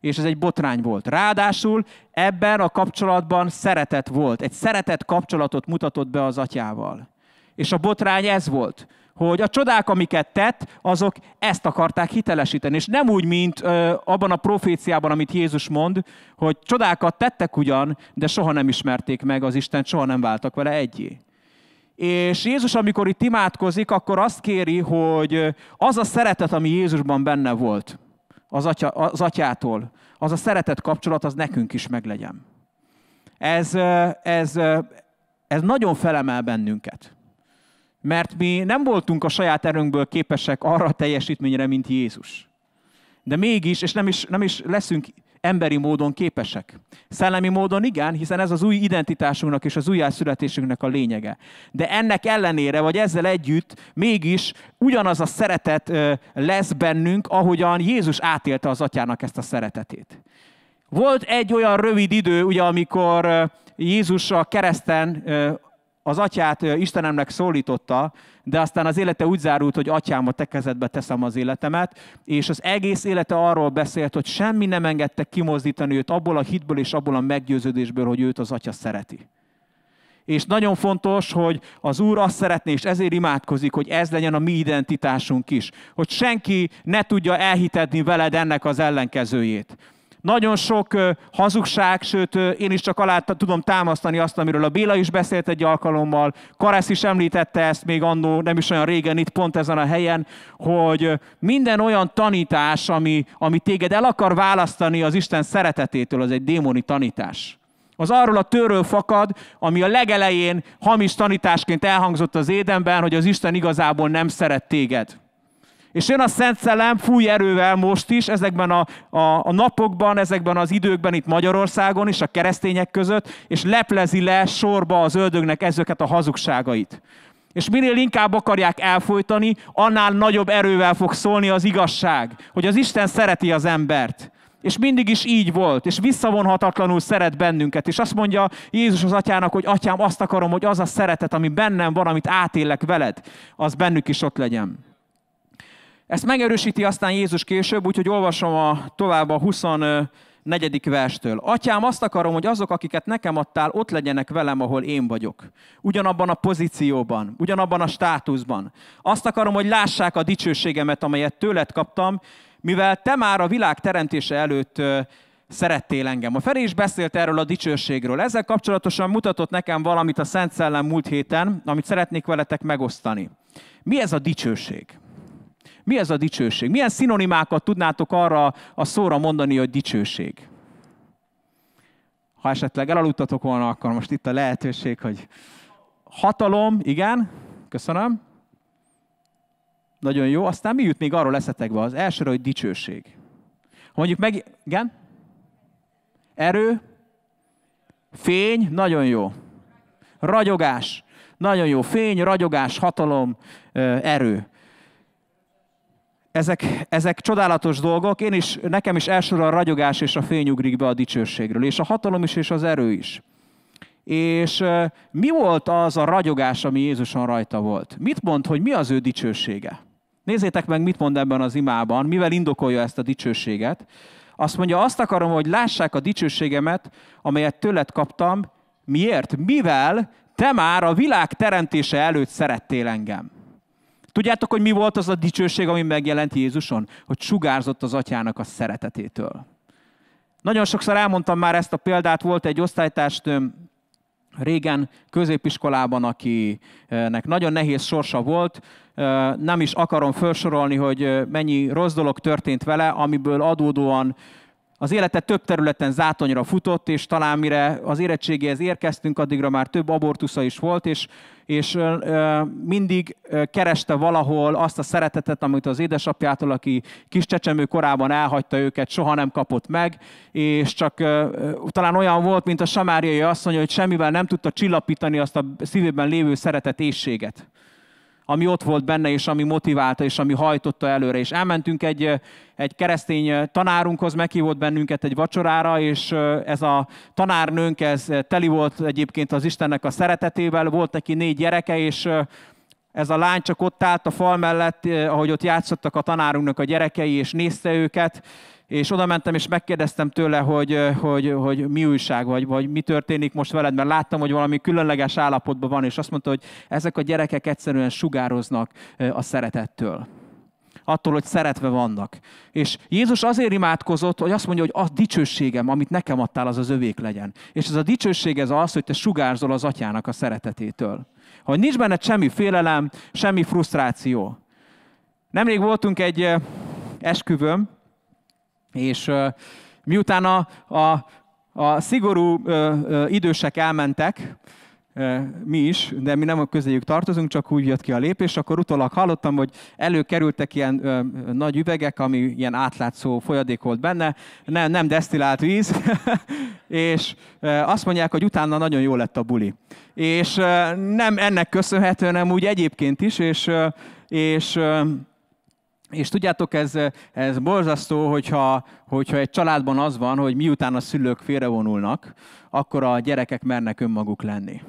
[SPEAKER 1] És ez egy botrány volt. Ráadásul ebben a kapcsolatban szeretet volt. Egy szeretet kapcsolatot mutatott be az atyával. És a botrány ez volt hogy a csodák, amiket tett, azok ezt akarták hitelesíteni. És nem úgy, mint ö, abban a proféciában, amit Jézus mond, hogy csodákat tettek ugyan, de soha nem ismerték meg az Isten, soha nem váltak vele egyé. És Jézus, amikor itt imádkozik, akkor azt kéri, hogy az a szeretet, ami Jézusban benne volt, az, atya, az atyától, az a szeretet kapcsolat, az nekünk is meglegyen. Ez, ez, ez nagyon felemel bennünket mert mi nem voltunk a saját erőnkből képesek arra a teljesítményre, mint Jézus. De mégis, és nem is, nem is leszünk emberi módon képesek. Szellemi módon igen, hiszen ez az új identitásunknak és az újjászületésünknek a lényege. De ennek ellenére, vagy ezzel együtt mégis ugyanaz a szeretet lesz bennünk, ahogyan Jézus átélte az atyának ezt a szeretetét. Volt egy olyan rövid idő, ugye, amikor Jézus a kereszten az atyát Istenemnek szólította, de aztán az élete úgy zárult, hogy atyám, a te kezedbe teszem az életemet, és az egész élete arról beszélt, hogy semmi nem engedte kimozdítani őt abból a hitből és abból a meggyőződésből, hogy őt az atya szereti. És nagyon fontos, hogy az Úr azt szeretné, és ezért imádkozik, hogy ez legyen a mi identitásunk is. Hogy senki ne tudja elhitetni veled ennek az ellenkezőjét. Nagyon sok hazugság, sőt én is csak alá tudom támasztani azt, amiről a Béla is beszélt egy alkalommal, Karesz is említette ezt még annó, nem is olyan régen itt, pont ezen a helyen, hogy minden olyan tanítás, ami, ami téged el akar választani az Isten szeretetétől, az egy démoni tanítás. Az arról a tőről fakad, ami a legelején hamis tanításként elhangzott az édenben, hogy az Isten igazából nem szeret téged. És jön a Szent Szellem fúj erővel most is, ezekben a, a, a napokban, ezekben az időkben itt Magyarországon is, a keresztények között, és leplezi le sorba az ördögnek ezeket a hazugságait. És minél inkább akarják elfolytani, annál nagyobb erővel fog szólni az igazság, hogy az Isten szereti az embert. És mindig is így volt, és visszavonhatatlanul szeret bennünket. És azt mondja Jézus az atyának, hogy atyám, azt akarom, hogy az a szeretet, ami bennem van, amit átélek veled, az bennük is ott legyen. Ezt megerősíti aztán Jézus később, úgyhogy olvasom a, tovább a 24. verstől. Atyám, azt akarom, hogy azok, akiket nekem adtál, ott legyenek velem, ahol én vagyok. Ugyanabban a pozícióban, ugyanabban a státuszban. Azt akarom, hogy lássák a dicsőségemet, amelyet tőled kaptam, mivel te már a világ teremtése előtt szerettél engem. A Feri is beszélt erről a dicsőségről. Ezzel kapcsolatosan mutatott nekem valamit a Szent Szellem múlt héten, amit szeretnék veletek megosztani. Mi ez a dicsőség? Mi ez a dicsőség? Milyen szinonimákat tudnátok arra a szóra mondani, hogy dicsőség? Ha esetleg elaludtatok volna, akkor most itt a lehetőség, hogy hatalom, igen, köszönöm. Nagyon jó. Aztán mi jut még arról eszetekbe? Az elsőre, hogy dicsőség. Ha mondjuk meg, igen, erő, fény, nagyon jó. Ragyogás, nagyon jó. Fény, ragyogás, hatalom, erő ezek, ezek csodálatos dolgok. Én is, nekem is elsőre a ragyogás és a fény ugrik be a dicsőségről, és a hatalom is, és az erő is. És mi volt az a ragyogás, ami Jézuson rajta volt? Mit mond, hogy mi az ő dicsősége? Nézzétek meg, mit mond ebben az imában, mivel indokolja ezt a dicsőséget. Azt mondja, azt akarom, hogy lássák a dicsőségemet, amelyet tőled kaptam. Miért? Mivel te már a világ teremtése előtt szerettél engem. Tudjátok, hogy mi volt az a dicsőség, ami megjelent Jézuson? Hogy sugárzott az atyának a szeretetétől. Nagyon sokszor elmondtam már ezt a példát, volt egy osztálytársnőm, régen középiskolában, akinek nagyon nehéz sorsa volt, nem is akarom felsorolni, hogy mennyi rossz dolog történt vele, amiből adódóan az élete több területen zátonyra futott, és talán mire az érettségéhez érkeztünk, addigra már több abortusza is volt, és, és mindig kereste valahol azt a szeretetet, amit az édesapjától, aki kis csecsemő korában elhagyta őket, soha nem kapott meg, és csak talán olyan volt, mint a samáriai asszony, hogy semmivel nem tudta csillapítani azt a szívében lévő szeretet ésséget ami ott volt benne, és ami motiválta, és ami hajtotta előre. És elmentünk egy, egy keresztény tanárunkhoz, meghívott bennünket egy vacsorára, és ez a tanárnőnk, ez teli volt egyébként az Istennek a szeretetével, volt neki négy gyereke, és ez a lány csak ott állt a fal mellett, eh, ahogy ott játszottak a tanárunknak a gyerekei, és nézte őket, és oda mentem, és megkérdeztem tőle, hogy, eh, hogy, hogy mi újság, vagy, vagy mi történik most veled, mert láttam, hogy valami különleges állapotban van, és azt mondta, hogy ezek a gyerekek egyszerűen sugároznak eh, a szeretettől attól, hogy szeretve vannak. És Jézus azért imádkozott, hogy azt mondja, hogy az dicsőségem, amit nekem adtál, az az övék legyen. És ez a dicsőség ez az, hogy te sugárzol az atyának a szeretetétől hogy nincs benned semmi félelem, semmi frusztráció. Nemrég voltunk egy esküvőm, és miután a, a, a szigorú idősek elmentek, mi is, de mi nem közéjük tartozunk, csak úgy jött ki a lépés, akkor utólag hallottam, hogy előkerültek ilyen ö, nagy üvegek, ami ilyen átlátszó folyadék volt benne, nem, nem desztillált víz, és ö, azt mondják, hogy utána nagyon jó lett a buli. És ö, nem ennek köszönhető, hanem úgy egyébként is, és, ö, és ö, és tudjátok, ez, ez borzasztó, hogyha, hogyha egy családban az van, hogy miután a szülők félrevonulnak, akkor a gyerekek mernek önmaguk lenni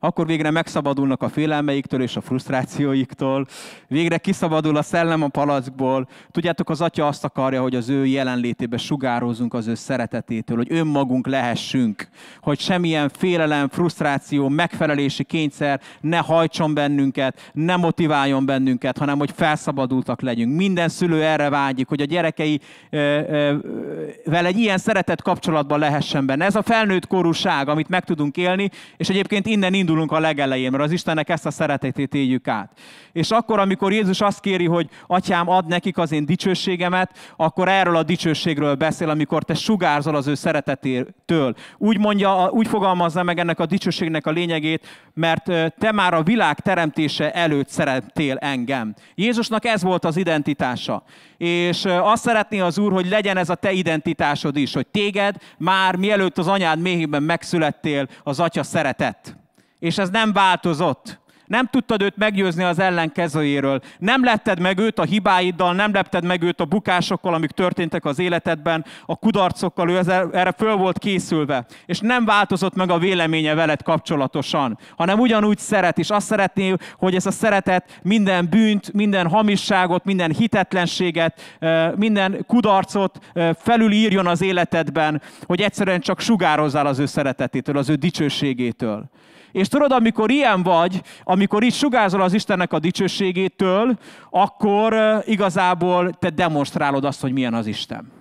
[SPEAKER 1] akkor végre megszabadulnak a félelmeiktől és a frusztrációiktól, végre kiszabadul a szellem a palackból. Tudjátok, az Atya azt akarja, hogy az ő jelenlétébe sugározunk az ő szeretetétől, hogy önmagunk lehessünk, hogy semmilyen félelem, frusztráció, megfelelési kényszer ne hajtson bennünket, ne motiváljon bennünket, hanem hogy felszabadultak legyünk. Minden szülő erre vágyik, hogy a gyerekei vel egy ilyen szeretet kapcsolatban lehessen benne. Ez a felnőtt korúság, amit meg tudunk élni, és egyébként innen indulunk a legelején, mert az Istennek ezt a szeretetét éljük át. És akkor, amikor Jézus azt kéri, hogy atyám, ad nekik az én dicsőségemet, akkor erről a dicsőségről beszél, amikor te sugárzol az ő szeretetétől. Úgy mondja, úgy fogalmazza meg ennek a dicsőségnek a lényegét, mert te már a világ teremtése előtt szerettél engem. Jézusnak ez volt az identitása. És azt szeretné az Úr, hogy legyen ez a te identitásod is, hogy téged már mielőtt az anyád méhében megszülettél, az atya szeretett és ez nem változott. Nem tudtad őt meggyőzni az ellenkezőjéről. Nem letted meg őt a hibáiddal, nem letted meg őt a bukásokkal, amik történtek az életedben, a kudarcokkal, ő er- erre föl volt készülve. És nem változott meg a véleménye veled kapcsolatosan, hanem ugyanúgy szeret, és azt szeretné, hogy ez a szeretet minden bűnt, minden hamisságot, minden hitetlenséget, minden kudarcot felülírjon az életedben, hogy egyszerűen csak sugározzál az ő szeretetétől, az ő dicsőségétől. És tudod, amikor ilyen vagy, amikor így sugázol az Istennek a dicsőségétől, akkor igazából te demonstrálod azt, hogy milyen az Isten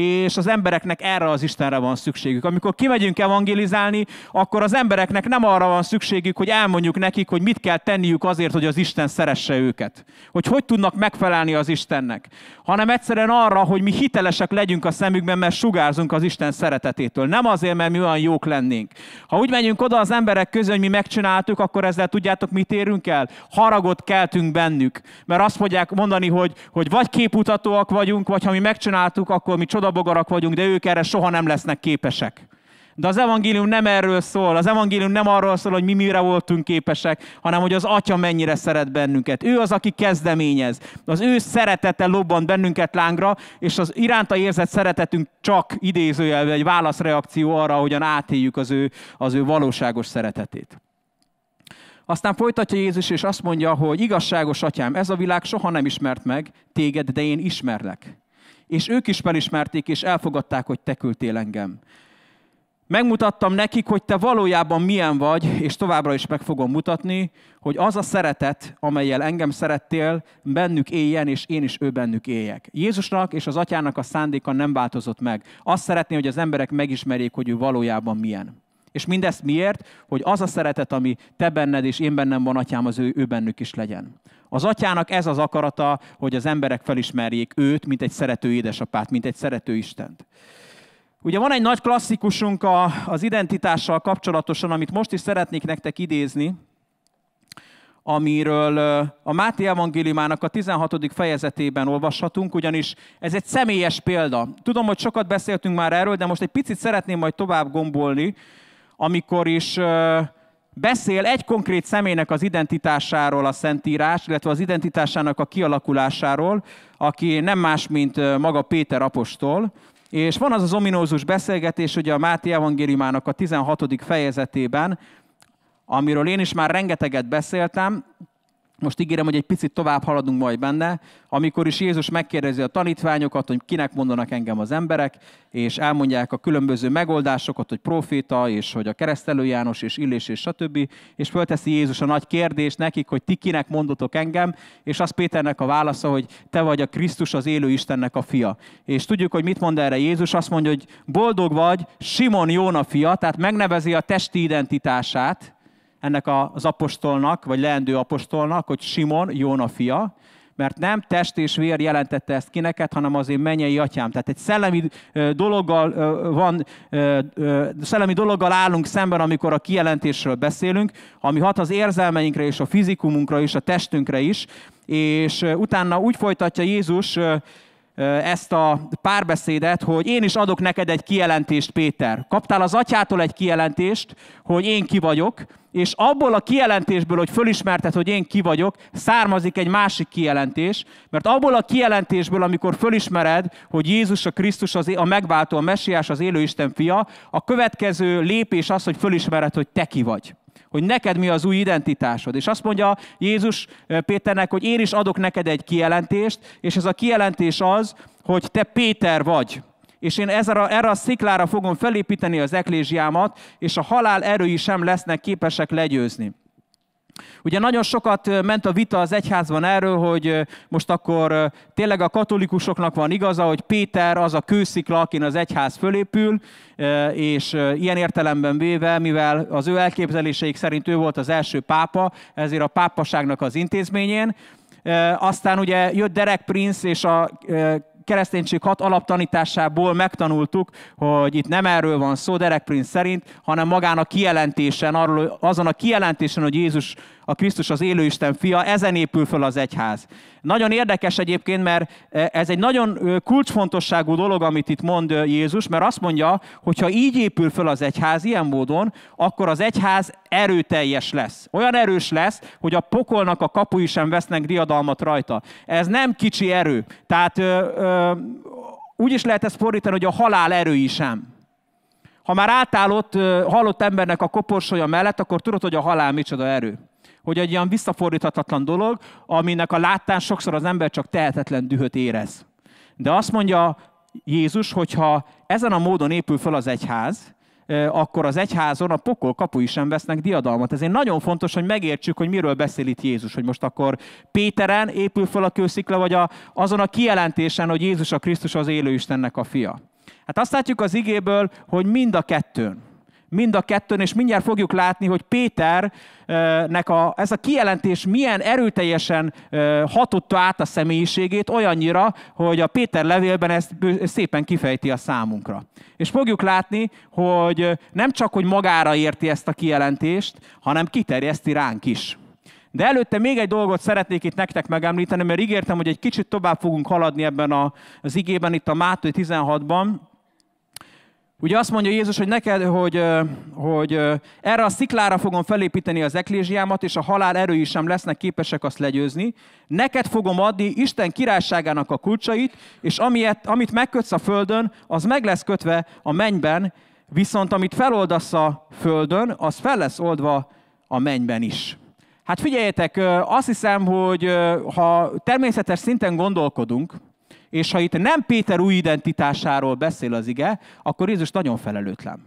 [SPEAKER 1] és az embereknek erre az Istenre van szükségük. Amikor kimegyünk evangelizálni, akkor az embereknek nem arra van szükségük, hogy elmondjuk nekik, hogy mit kell tenniük azért, hogy az Isten szeresse őket. Hogy hogy tudnak megfelelni az Istennek. Hanem egyszerűen arra, hogy mi hitelesek legyünk a szemükben, mert sugárzunk az Isten szeretetétől. Nem azért, mert mi olyan jók lennénk. Ha úgy megyünk oda az emberek közül, hogy mi megcsináltuk, akkor ezzel tudjátok, mit érünk el? Haragot keltünk bennük. Mert azt fogják mondani, hogy, hogy vagy képutatóak vagyunk, vagy ha mi megcsináltuk, akkor mi csoda csodabogarak vagyunk, de ők erre soha nem lesznek képesek. De az evangélium nem erről szól, az evangélium nem arról szól, hogy mi mire voltunk képesek, hanem hogy az Atya mennyire szeret bennünket. Ő az, aki kezdeményez. Az ő szeretete lobban bennünket lángra, és az iránta érzett szeretetünk csak idézőjelben egy válaszreakció arra, hogyan átéljük az ő, az ő valóságos szeretetét. Aztán folytatja Jézus, és azt mondja, hogy igazságos atyám, ez a világ soha nem ismert meg téged, de én ismerlek és ők is felismerték, és elfogadták, hogy te küldtél engem. Megmutattam nekik, hogy te valójában milyen vagy, és továbbra is meg fogom mutatni, hogy az a szeretet, amelyel engem szerettél, bennük éljen, és én is ő bennük éljek. Jézusnak és az atyának a szándéka nem változott meg. Azt szeretné, hogy az emberek megismerjék, hogy ő valójában milyen. És mindezt miért? Hogy az a szeretet, ami te benned és én bennem van, atyám, az ő, ő bennük is legyen. Az atyának ez az akarata, hogy az emberek felismerjék őt, mint egy szerető édesapát, mint egy szerető Istent. Ugye van egy nagy klasszikusunk a, az identitással kapcsolatosan, amit most is szeretnék nektek idézni, amiről a Máté evangéliumának a 16. fejezetében olvashatunk, ugyanis ez egy személyes példa. Tudom, hogy sokat beszéltünk már erről, de most egy picit szeretném majd tovább gombolni, amikor is beszél egy konkrét személynek az identitásáról a Szentírás, illetve az identitásának a kialakulásáról, aki nem más, mint maga Péter apostol, és van az az ominózus beszélgetés, hogy a Máté evangéliumának a 16. fejezetében, amiről én is már rengeteget beszéltem, most ígérem, hogy egy picit tovább haladunk majd benne, amikor is Jézus megkérdezi a tanítványokat, hogy kinek mondanak engem az emberek, és elmondják a különböző megoldásokat, hogy proféta, és hogy a keresztelő János, és Illés, és stb. És fölteszi Jézus a nagy kérdést nekik, hogy ti kinek mondotok engem, és az Péternek a válasza, hogy te vagy a Krisztus, az élő Istennek a fia. És tudjuk, hogy mit mond erre Jézus, azt mondja, hogy boldog vagy, Simon Jóna fia, tehát megnevezi a testi identitását, ennek az apostolnak, vagy leendő apostolnak, hogy Simon, Jóna fia, mert nem test és vér jelentette ezt ki neked, hanem az én mennyei atyám. Tehát egy szellemi dologgal, van, szellemi dologgal állunk szemben, amikor a kijelentésről beszélünk, ami hat az érzelmeinkre és a fizikumunkra és a testünkre is, és utána úgy folytatja Jézus ezt a párbeszédet, hogy én is adok neked egy kijelentést, Péter. Kaptál az atyától egy kijelentést, hogy én ki vagyok, és abból a kijelentésből, hogy fölismerted, hogy én ki vagyok, származik egy másik kijelentés, mert abból a kijelentésből, amikor fölismered, hogy Jézus a Krisztus az, a megváltó, a messiás, az élő Isten fia, a következő lépés az, hogy fölismered, hogy te ki vagy hogy neked mi az új identitásod. És azt mondja Jézus Péternek, hogy én is adok neked egy kijelentést, és ez a kijelentés az, hogy te Péter vagy és én ezzel a, erre a sziklára fogom felépíteni az eklésiámat, és a halál erői sem lesznek képesek legyőzni. Ugye nagyon sokat ment a vita az egyházban erről, hogy most akkor tényleg a katolikusoknak van igaza, hogy Péter az a kőszikla, akin az egyház fölépül, és ilyen értelemben véve, mivel az ő elképzeléseik szerint ő volt az első pápa, ezért a pápaságnak az intézményén, aztán ugye jött Derek Prince és a kereszténység hat alaptanításából megtanultuk, hogy itt nem erről van szó Derek Prince szerint, hanem magán a kijelentésen, arról, azon a kijelentésen, hogy Jézus a Krisztus az élő Isten fia, ezen épül föl az egyház. Nagyon érdekes egyébként, mert e, ez egy nagyon kulcsfontosságú dolog, amit itt mond Jézus, mert azt mondja, hogy ha így épül föl az egyház ilyen módon, akkor az egyház erőteljes lesz. Olyan erős lesz, hogy a pokolnak a kapui sem vesznek diadalmat rajta. Ez nem kicsi erő. Tehát ö, ö, úgy is lehet ezt fordítani, hogy a halál erői sem. Ha már átállott, halott embernek a koporsója mellett, akkor tudod, hogy a halál micsoda erő hogy egy ilyen visszafordíthatatlan dolog, aminek a látán sokszor az ember csak tehetetlen dühöt érez. De azt mondja Jézus, hogyha ezen a módon épül fel az egyház, akkor az egyházon a pokol kapui sem vesznek diadalmat. Ezért nagyon fontos, hogy megértsük, hogy miről beszél itt Jézus, hogy most akkor Péteren épül fel a kőszikle, vagy a, azon a kijelentésen, hogy Jézus a Krisztus az élő Istennek a fia. Hát azt látjuk az igéből, hogy mind a kettőn mind a kettőn, és mindjárt fogjuk látni, hogy Péternek a, ez a kijelentés milyen erőteljesen hatotta át a személyiségét, olyannyira, hogy a Péter levélben ezt szépen kifejti a számunkra. És fogjuk látni, hogy nem csak, hogy magára érti ezt a kijelentést, hanem kiterjeszti ránk is. De előtte még egy dolgot szeretnék itt nektek megemlíteni, mert ígértem, hogy egy kicsit tovább fogunk haladni ebben az igében, itt a Máté 16-ban, Ugye azt mondja Jézus, hogy neked, hogy, hogy erre a sziklára fogom felépíteni az eklésiámat, és a halál erői sem lesznek képesek azt legyőzni. Neked fogom adni Isten királyságának a kulcsait, és amit, amit megkötsz a földön, az meg lesz kötve a mennyben, viszont amit feloldasz a földön, az fel lesz oldva a mennyben is. Hát figyeljetek, azt hiszem, hogy ha természetes szinten gondolkodunk, és ha itt nem Péter új identitásáról beszél az ige, akkor Jézus nagyon felelőtlen.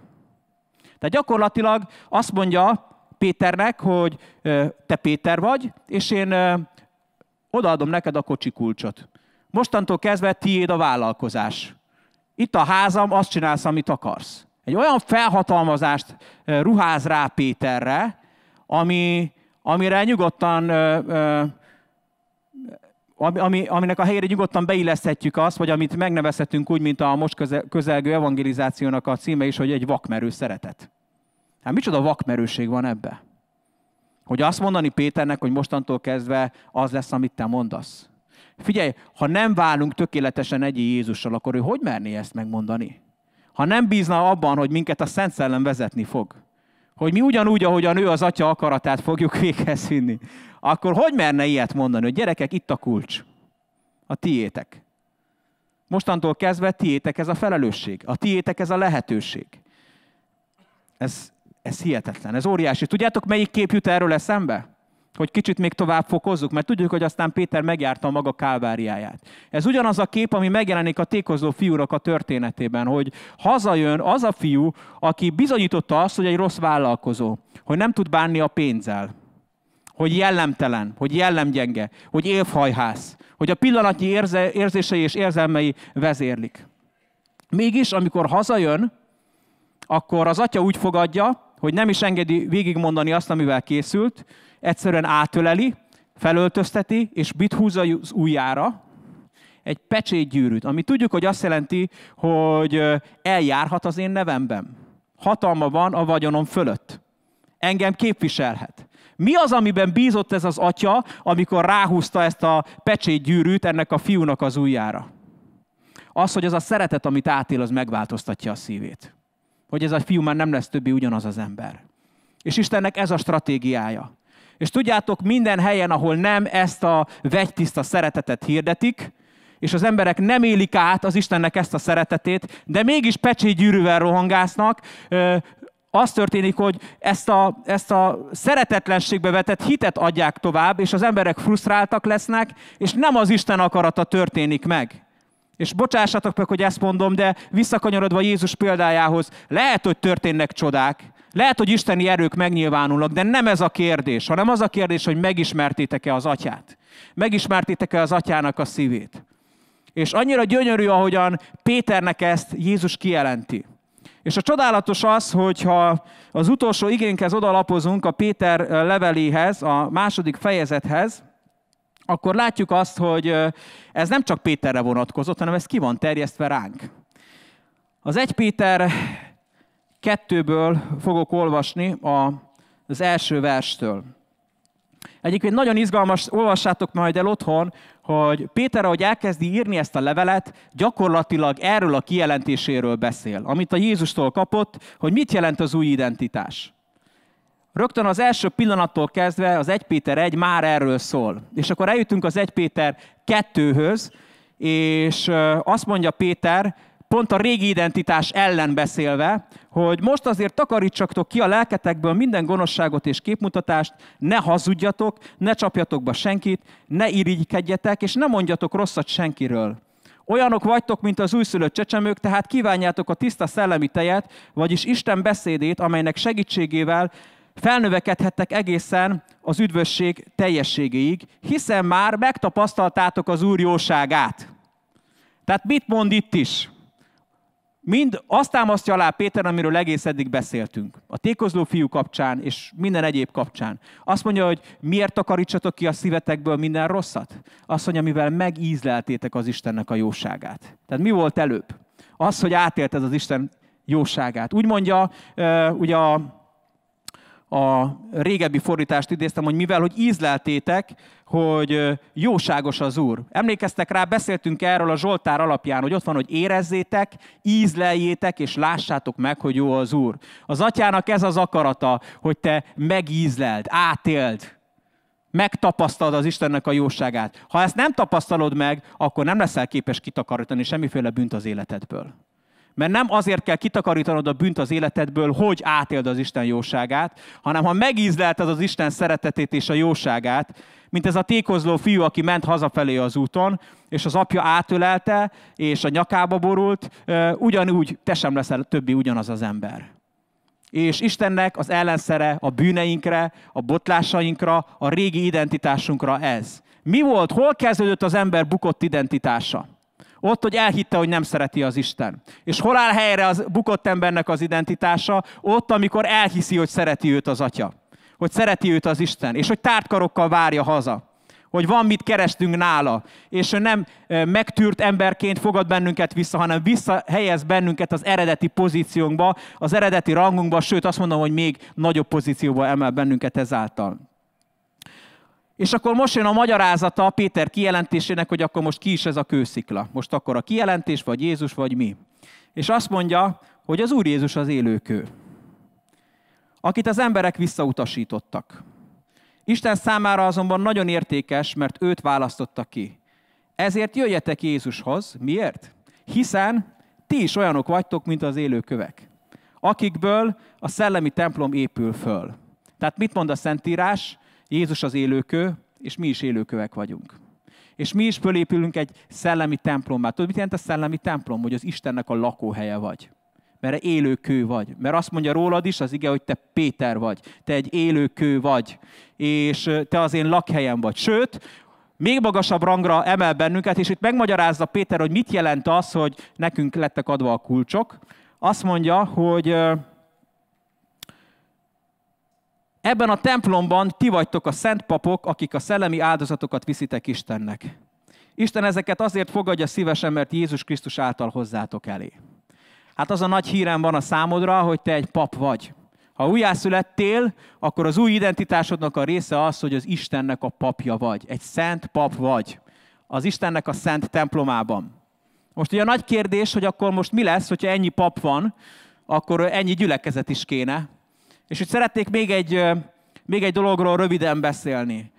[SPEAKER 1] Tehát gyakorlatilag azt mondja Péternek, hogy te Péter vagy, és én odaadom neked a kocsi kulcsot. Mostantól kezdve tiéd a vállalkozás. Itt a házam, azt csinálsz, amit akarsz. Egy olyan felhatalmazást ruház rá Péterre, ami, amire nyugodtan ami, aminek a helyére nyugodtan beilleszthetjük azt, vagy amit megnevezhetünk úgy, mint a most közelgő evangelizációnak a címe is, hogy egy vakmerő szeretet. Hát micsoda vakmerőség van ebbe? Hogy azt mondani Péternek, hogy mostantól kezdve az lesz, amit te mondasz. Figyelj, ha nem válunk tökéletesen egy Jézussal, akkor ő hogy merné ezt megmondani? Ha nem bízna abban, hogy minket a Szent Szellem vezetni fog, hogy mi ugyanúgy, ahogy a nő az atya akaratát fogjuk véghez vinni, akkor hogy merne ilyet mondani, hogy gyerekek, itt a kulcs. A tiétek. Mostantól kezdve tiétek ez a felelősség, a tiétek ez a lehetőség. Ez, ez hihetetlen, ez óriási. Tudjátok, melyik kép jut erről eszembe? Hogy kicsit még tovább fokozzuk, mert tudjuk, hogy aztán Péter megjárta a maga kálváriáját. Ez ugyanaz a kép, ami megjelenik a tékozó fiúrak a történetében, hogy hazajön az a fiú, aki bizonyította azt, hogy egy rossz vállalkozó, hogy nem tud bánni a pénzzel, hogy jellemtelen, hogy jellemgyenge, hogy évhajhász, hogy a pillanatnyi érze, érzései és érzelmei vezérlik. Mégis, amikor hazajön, akkor az atya úgy fogadja, hogy nem is engedi végigmondani azt, amivel készült, egyszerűen átöleli, felöltözteti, és mit húz az ujjára, egy pecsétgyűrűt, ami tudjuk, hogy azt jelenti, hogy eljárhat az én nevemben. Hatalma van a vagyonom fölött. Engem képviselhet. Mi az, amiben bízott ez az atya, amikor ráhúzta ezt a pecsétgyűrűt ennek a fiúnak az ujjára? Az, hogy az a szeretet, amit átél, az megváltoztatja a szívét. Hogy ez a fiú már nem lesz többi ugyanaz az ember. És Istennek ez a stratégiája. És tudjátok, minden helyen, ahol nem ezt a vegytiszta szeretetet hirdetik, és az emberek nem élik át az Istennek ezt a szeretetét, de mégis pecsétgyűrűvel rohangásznak, az történik, hogy ezt a, ezt a szeretetlenségbe vetett hitet adják tovább, és az emberek frusztráltak lesznek, és nem az Isten akarata történik meg. És bocsássatok meg, hogy ezt mondom, de visszakanyarodva Jézus példájához, lehet, hogy történnek csodák, lehet, hogy isteni erők megnyilvánulnak, de nem ez a kérdés, hanem az a kérdés, hogy megismertétek-e az atyát. Megismertétek-e az atyának a szívét. És annyira gyönyörű, ahogyan Péternek ezt Jézus kijelenti. És a csodálatos az, hogyha az utolsó igénkhez odalapozunk a Péter leveléhez, a második fejezethez, akkor látjuk azt, hogy ez nem csak Péterre vonatkozott, hanem ez ki van terjesztve ránk. Az egy Péter kettőből fogok olvasni az első verstől. Egyébként nagyon izgalmas, olvassátok majd el otthon, hogy Péter, ahogy elkezdi írni ezt a levelet, gyakorlatilag erről a kijelentéséről beszél, amit a Jézustól kapott, hogy mit jelent az új identitás. Rögtön az első pillanattól kezdve az 1 Péter 1 már erről szól. És akkor eljutunk az 1 Péter 2-höz, és azt mondja Péter, pont a régi identitás ellen beszélve, hogy most azért takarítsatok ki a lelketekből minden gonoszságot és képmutatást, ne hazudjatok, ne csapjatok be senkit, ne irigykedjetek, és ne mondjatok rosszat senkiről. Olyanok vagytok, mint az újszülött csecsemők, tehát kívánjátok a tiszta szellemi tejet, vagyis Isten beszédét, amelynek segítségével felnövekedhettek egészen az üdvösség teljességéig, hiszen már megtapasztaltátok az Úr jóságát. Tehát mit mond itt is? mind azt támasztja alá Péter, amiről egész eddig beszéltünk. A tékozló fiú kapcsán és minden egyéb kapcsán. Azt mondja, hogy miért takarítsatok ki a szívetekből minden rosszat? Azt mondja, mivel megízleltétek az Istennek a jóságát. Tehát mi volt előbb? Az, hogy átélted az Isten jóságát. Úgy mondja, ugye a a régebbi fordítást idéztem, hogy mivel, hogy ízleltétek, hogy jóságos az Úr. Emlékeztek rá, beszéltünk erről a Zsoltár alapján, hogy ott van, hogy érezzétek, ízleljétek, és lássátok meg, hogy jó az Úr. Az atyának ez az akarata, hogy te megízleld, átéld, megtapasztalod az Istennek a jóságát. Ha ezt nem tapasztalod meg, akkor nem leszel képes kitakarítani semmiféle bűnt az életedből. Mert nem azért kell kitakarítanod a bűnt az életedből, hogy átéld az Isten jóságát, hanem ha megízlelted az Isten szeretetét és a jóságát, mint ez a tékozló fiú, aki ment hazafelé az úton, és az apja átölelte, és a nyakába borult, ugyanúgy te sem leszel többi ugyanaz az ember. És Istennek az ellenszere a bűneinkre, a botlásainkra, a régi identitásunkra ez. Mi volt, hol kezdődött az ember bukott identitása? Ott, hogy elhitte, hogy nem szereti az Isten. És hol áll helyre az bukott embernek az identitása? Ott, amikor elhiszi, hogy szereti őt az Atya. Hogy szereti őt az Isten. És hogy tártkarokkal várja haza hogy van mit kerestünk nála, és ő nem megtűrt emberként fogad bennünket vissza, hanem visszahelyez bennünket az eredeti pozíciónkba, az eredeti rangunkba, sőt azt mondom, hogy még nagyobb pozícióba emel bennünket ezáltal. És akkor most jön a magyarázata Péter kijelentésének, hogy akkor most ki is ez a kőszikla. Most akkor a kijelentés, vagy Jézus, vagy mi. És azt mondja, hogy az Úr Jézus az élőkő, akit az emberek visszautasítottak. Isten számára azonban nagyon értékes, mert őt választotta ki. Ezért jöjjetek Jézushoz. Miért? Hiszen ti is olyanok vagytok, mint az élőkövek, akikből a szellemi templom épül föl. Tehát mit mond a Szentírás? Jézus az élőkő, és mi is élőkövek vagyunk. És mi is fölépülünk egy szellemi templommá. Tudod, mit jelent a szellemi templom? Hogy az Istennek a lakóhelye vagy. Mert élő kő vagy. Mert azt mondja rólad is az ige, hogy te Péter vagy. Te egy élő kő vagy. És te az én lakhelyem vagy. Sőt, még magasabb rangra emel bennünket, és itt megmagyarázza Péter, hogy mit jelent az, hogy nekünk lettek adva a kulcsok. Azt mondja, hogy Ebben a templomban ti vagytok a szent papok, akik a szellemi áldozatokat viszitek Istennek. Isten ezeket azért fogadja szívesen, mert Jézus Krisztus által hozzátok elé. Hát az a nagy hírem van a számodra, hogy te egy pap vagy. Ha újjászülettél, akkor az új identitásodnak a része az, hogy az Istennek a papja vagy. Egy szent pap vagy. Az Istennek a szent templomában. Most ugye a nagy kérdés, hogy akkor most mi lesz, hogyha ennyi pap van, akkor ennyi gyülekezet is kéne, és hogy szeretnék még egy, még egy dologról röviden beszélni.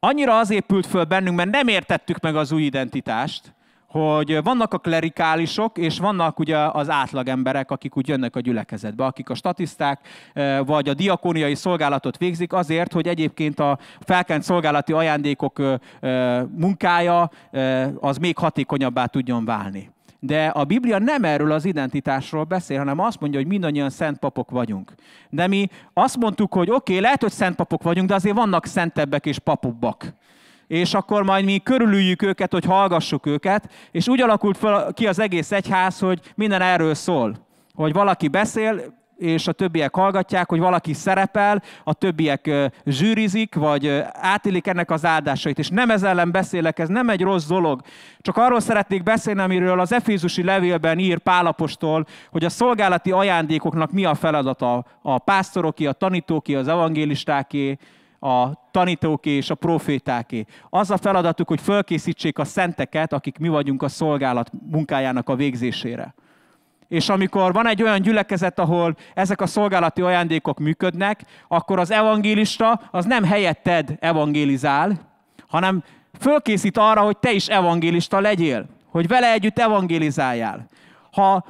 [SPEAKER 1] Annyira az épült föl bennünk, mert nem értettük meg az új identitást, hogy vannak a klerikálisok, és vannak ugye az átlagemberek, akik úgy jönnek a gyülekezetbe, akik a statiszták vagy a diakóniai szolgálatot végzik azért, hogy egyébként a felkent szolgálati ajándékok munkája az még hatékonyabbá tudjon válni de a Biblia nem erről az identitásról beszél, hanem azt mondja, hogy mindannyian szent papok vagyunk. De mi azt mondtuk, hogy oké, okay, lehet, hogy szent papok vagyunk, de azért vannak szentebbek és papubbak és akkor majd mi körülüljük őket, hogy hallgassuk őket, és úgy alakult fel ki az egész egyház, hogy minden erről szól. Hogy valaki beszél, és a többiek hallgatják, hogy valaki szerepel, a többiek zsűrizik, vagy átélik ennek az áldásait. És nem ez ellen beszélek, ez nem egy rossz dolog. Csak arról szeretnék beszélni, amiről az Efézusi levélben ír Pálapostól, hogy a szolgálati ajándékoknak mi a feladata. A pásztoroké, a tanítóké, az evangélistáké, a tanítóké és a profétáké. Az a feladatuk, hogy fölkészítsék a szenteket, akik mi vagyunk a szolgálat munkájának a végzésére és amikor van egy olyan gyülekezet, ahol ezek a szolgálati ajándékok működnek, akkor az evangélista az nem helyetted evangélizál, hanem fölkészít arra, hogy te is evangélista legyél, hogy vele együtt evangélizáljál. Ha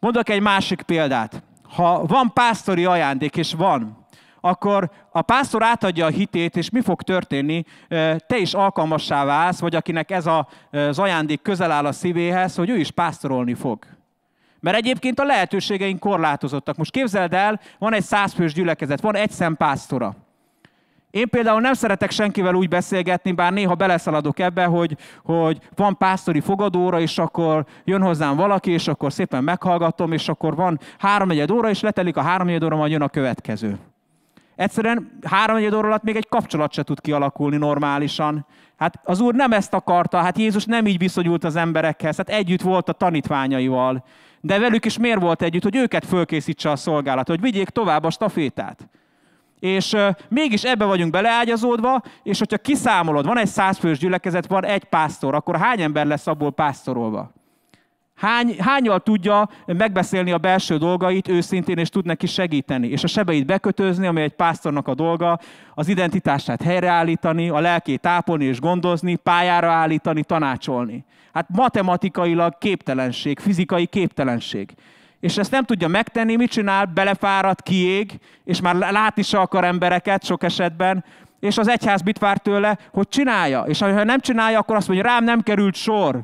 [SPEAKER 1] mondok egy másik példát, ha van pásztori ajándék, és van, akkor a pásztor átadja a hitét, és mi fog történni? Te is alkalmassá válsz, vagy akinek ez az ajándék közel áll a szívéhez, hogy ő is pásztorolni fog. Mert egyébként a lehetőségeink korlátozottak. Most képzeld el, van egy százfős gyülekezet, van egy szempásztora. Én például nem szeretek senkivel úgy beszélgetni, bár néha beleszaladok ebbe, hogy, hogy van pásztori fogadóra, és akkor jön hozzám valaki, és akkor szépen meghallgatom, és akkor van háromnegyed óra, és letelik a háromnegyed óra, majd jön a következő. Egyszerűen háromnegyed óra alatt még egy kapcsolat se tud kialakulni normálisan. Hát az Úr nem ezt akarta, hát Jézus nem így viszonyult az emberekhez, hát együtt volt a tanítványaival de velük is miért volt együtt, hogy őket fölkészítse a szolgálat, hogy vigyék tovább a stafétát. És mégis ebbe vagyunk beleágyazódva, és hogyha kiszámolod, van egy százfős gyülekezet, van egy pásztor, akkor hány ember lesz abból pásztorolva? Hány, hányal tudja megbeszélni a belső dolgait őszintén, és tud neki segíteni, és a sebeit bekötözni, ami egy pásztornak a dolga, az identitását helyreállítani, a lelkét tápolni és gondozni, pályára állítani, tanácsolni. Hát matematikailag képtelenség, fizikai képtelenség. És ezt nem tudja megtenni, mit csinál, belefárad, kiég, és már látni se akar embereket sok esetben, és az egyház mit vár tőle, hogy csinálja. És ha nem csinálja, akkor azt mondja, rám nem került sor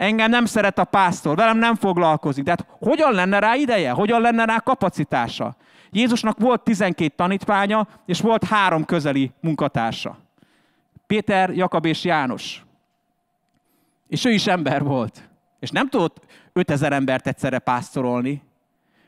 [SPEAKER 1] engem nem szeret a pásztor, velem nem foglalkozik. De hát hogyan lenne rá ideje? Hogyan lenne rá kapacitása? Jézusnak volt 12 tanítványa, és volt három közeli munkatársa. Péter, Jakab és János. És ő is ember volt. És nem tudott 5000 embert egyszerre pásztorolni,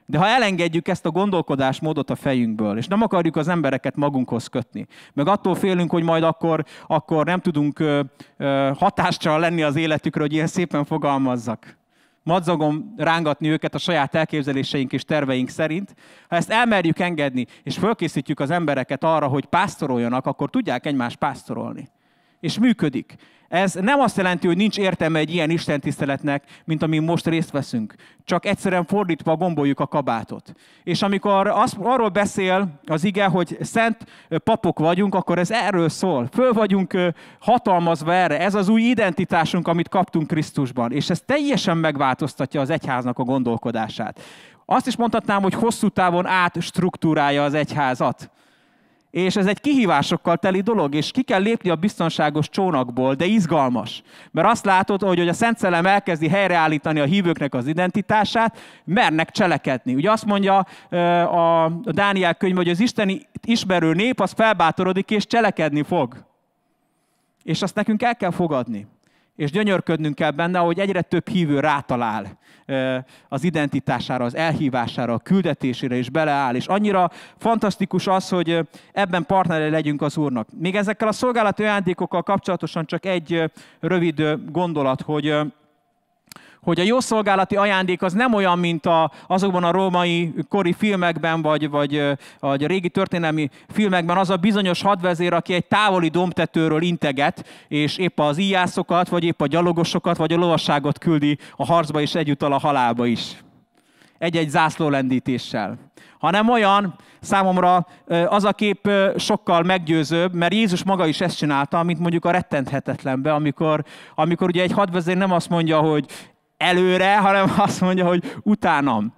[SPEAKER 1] de ha elengedjük ezt a gondolkodásmódot a fejünkből, és nem akarjuk az embereket magunkhoz kötni, meg attól félünk, hogy majd akkor, akkor nem tudunk ö, ö, hatással lenni az életükre, hogy ilyen szépen fogalmazzak. madzagom rángatni őket a saját elképzeléseink és terveink szerint. Ha ezt elmerjük engedni, és fölkészítjük az embereket arra, hogy pásztoroljanak, akkor tudják egymást pásztorolni és működik. Ez nem azt jelenti, hogy nincs értelme egy ilyen istentiszteletnek, mint amin most részt veszünk. Csak egyszerűen fordítva gomboljuk a kabátot. És amikor az, arról beszél az ige, hogy szent papok vagyunk, akkor ez erről szól. Föl vagyunk hatalmazva erre. Ez az új identitásunk, amit kaptunk Krisztusban. És ez teljesen megváltoztatja az egyháznak a gondolkodását. Azt is mondhatnám, hogy hosszú távon átstruktúrálja az egyházat és ez egy kihívásokkal teli dolog, és ki kell lépni a biztonságos csónakból, de izgalmas. Mert azt látod, hogy, a Szent Szellem elkezdi helyreállítani a hívőknek az identitását, mernek cselekedni. Ugye azt mondja a Dániel könyv, hogy az isteni ismerő nép, az felbátorodik és cselekedni fog. És azt nekünk el kell fogadni és gyönyörködnünk kell benne, hogy egyre több hívő rátalál az identitására, az elhívására, a küldetésére is beleáll. És annyira fantasztikus az, hogy ebben partnere legyünk az Úrnak. Még ezekkel a szolgálati ajándékokkal kapcsolatosan csak egy rövid gondolat, hogy hogy a jószolgálati ajándék az nem olyan, mint a, azokban a római kori filmekben, vagy, vagy, vagy a régi történelmi filmekben az a bizonyos hadvezér, aki egy távoli domtetőről integet, és épp az íjászokat, vagy épp a gyalogosokat, vagy a lovasságot küldi a harcba és egyúttal a halálba is egy-egy zászlólendítéssel. Hanem olyan, számomra az a kép sokkal meggyőzőbb, mert Jézus maga is ezt csinálta, mint mondjuk a rettenthetetlenbe, amikor, amikor ugye egy hadvezér nem azt mondja, hogy előre, hanem azt mondja, hogy utánam.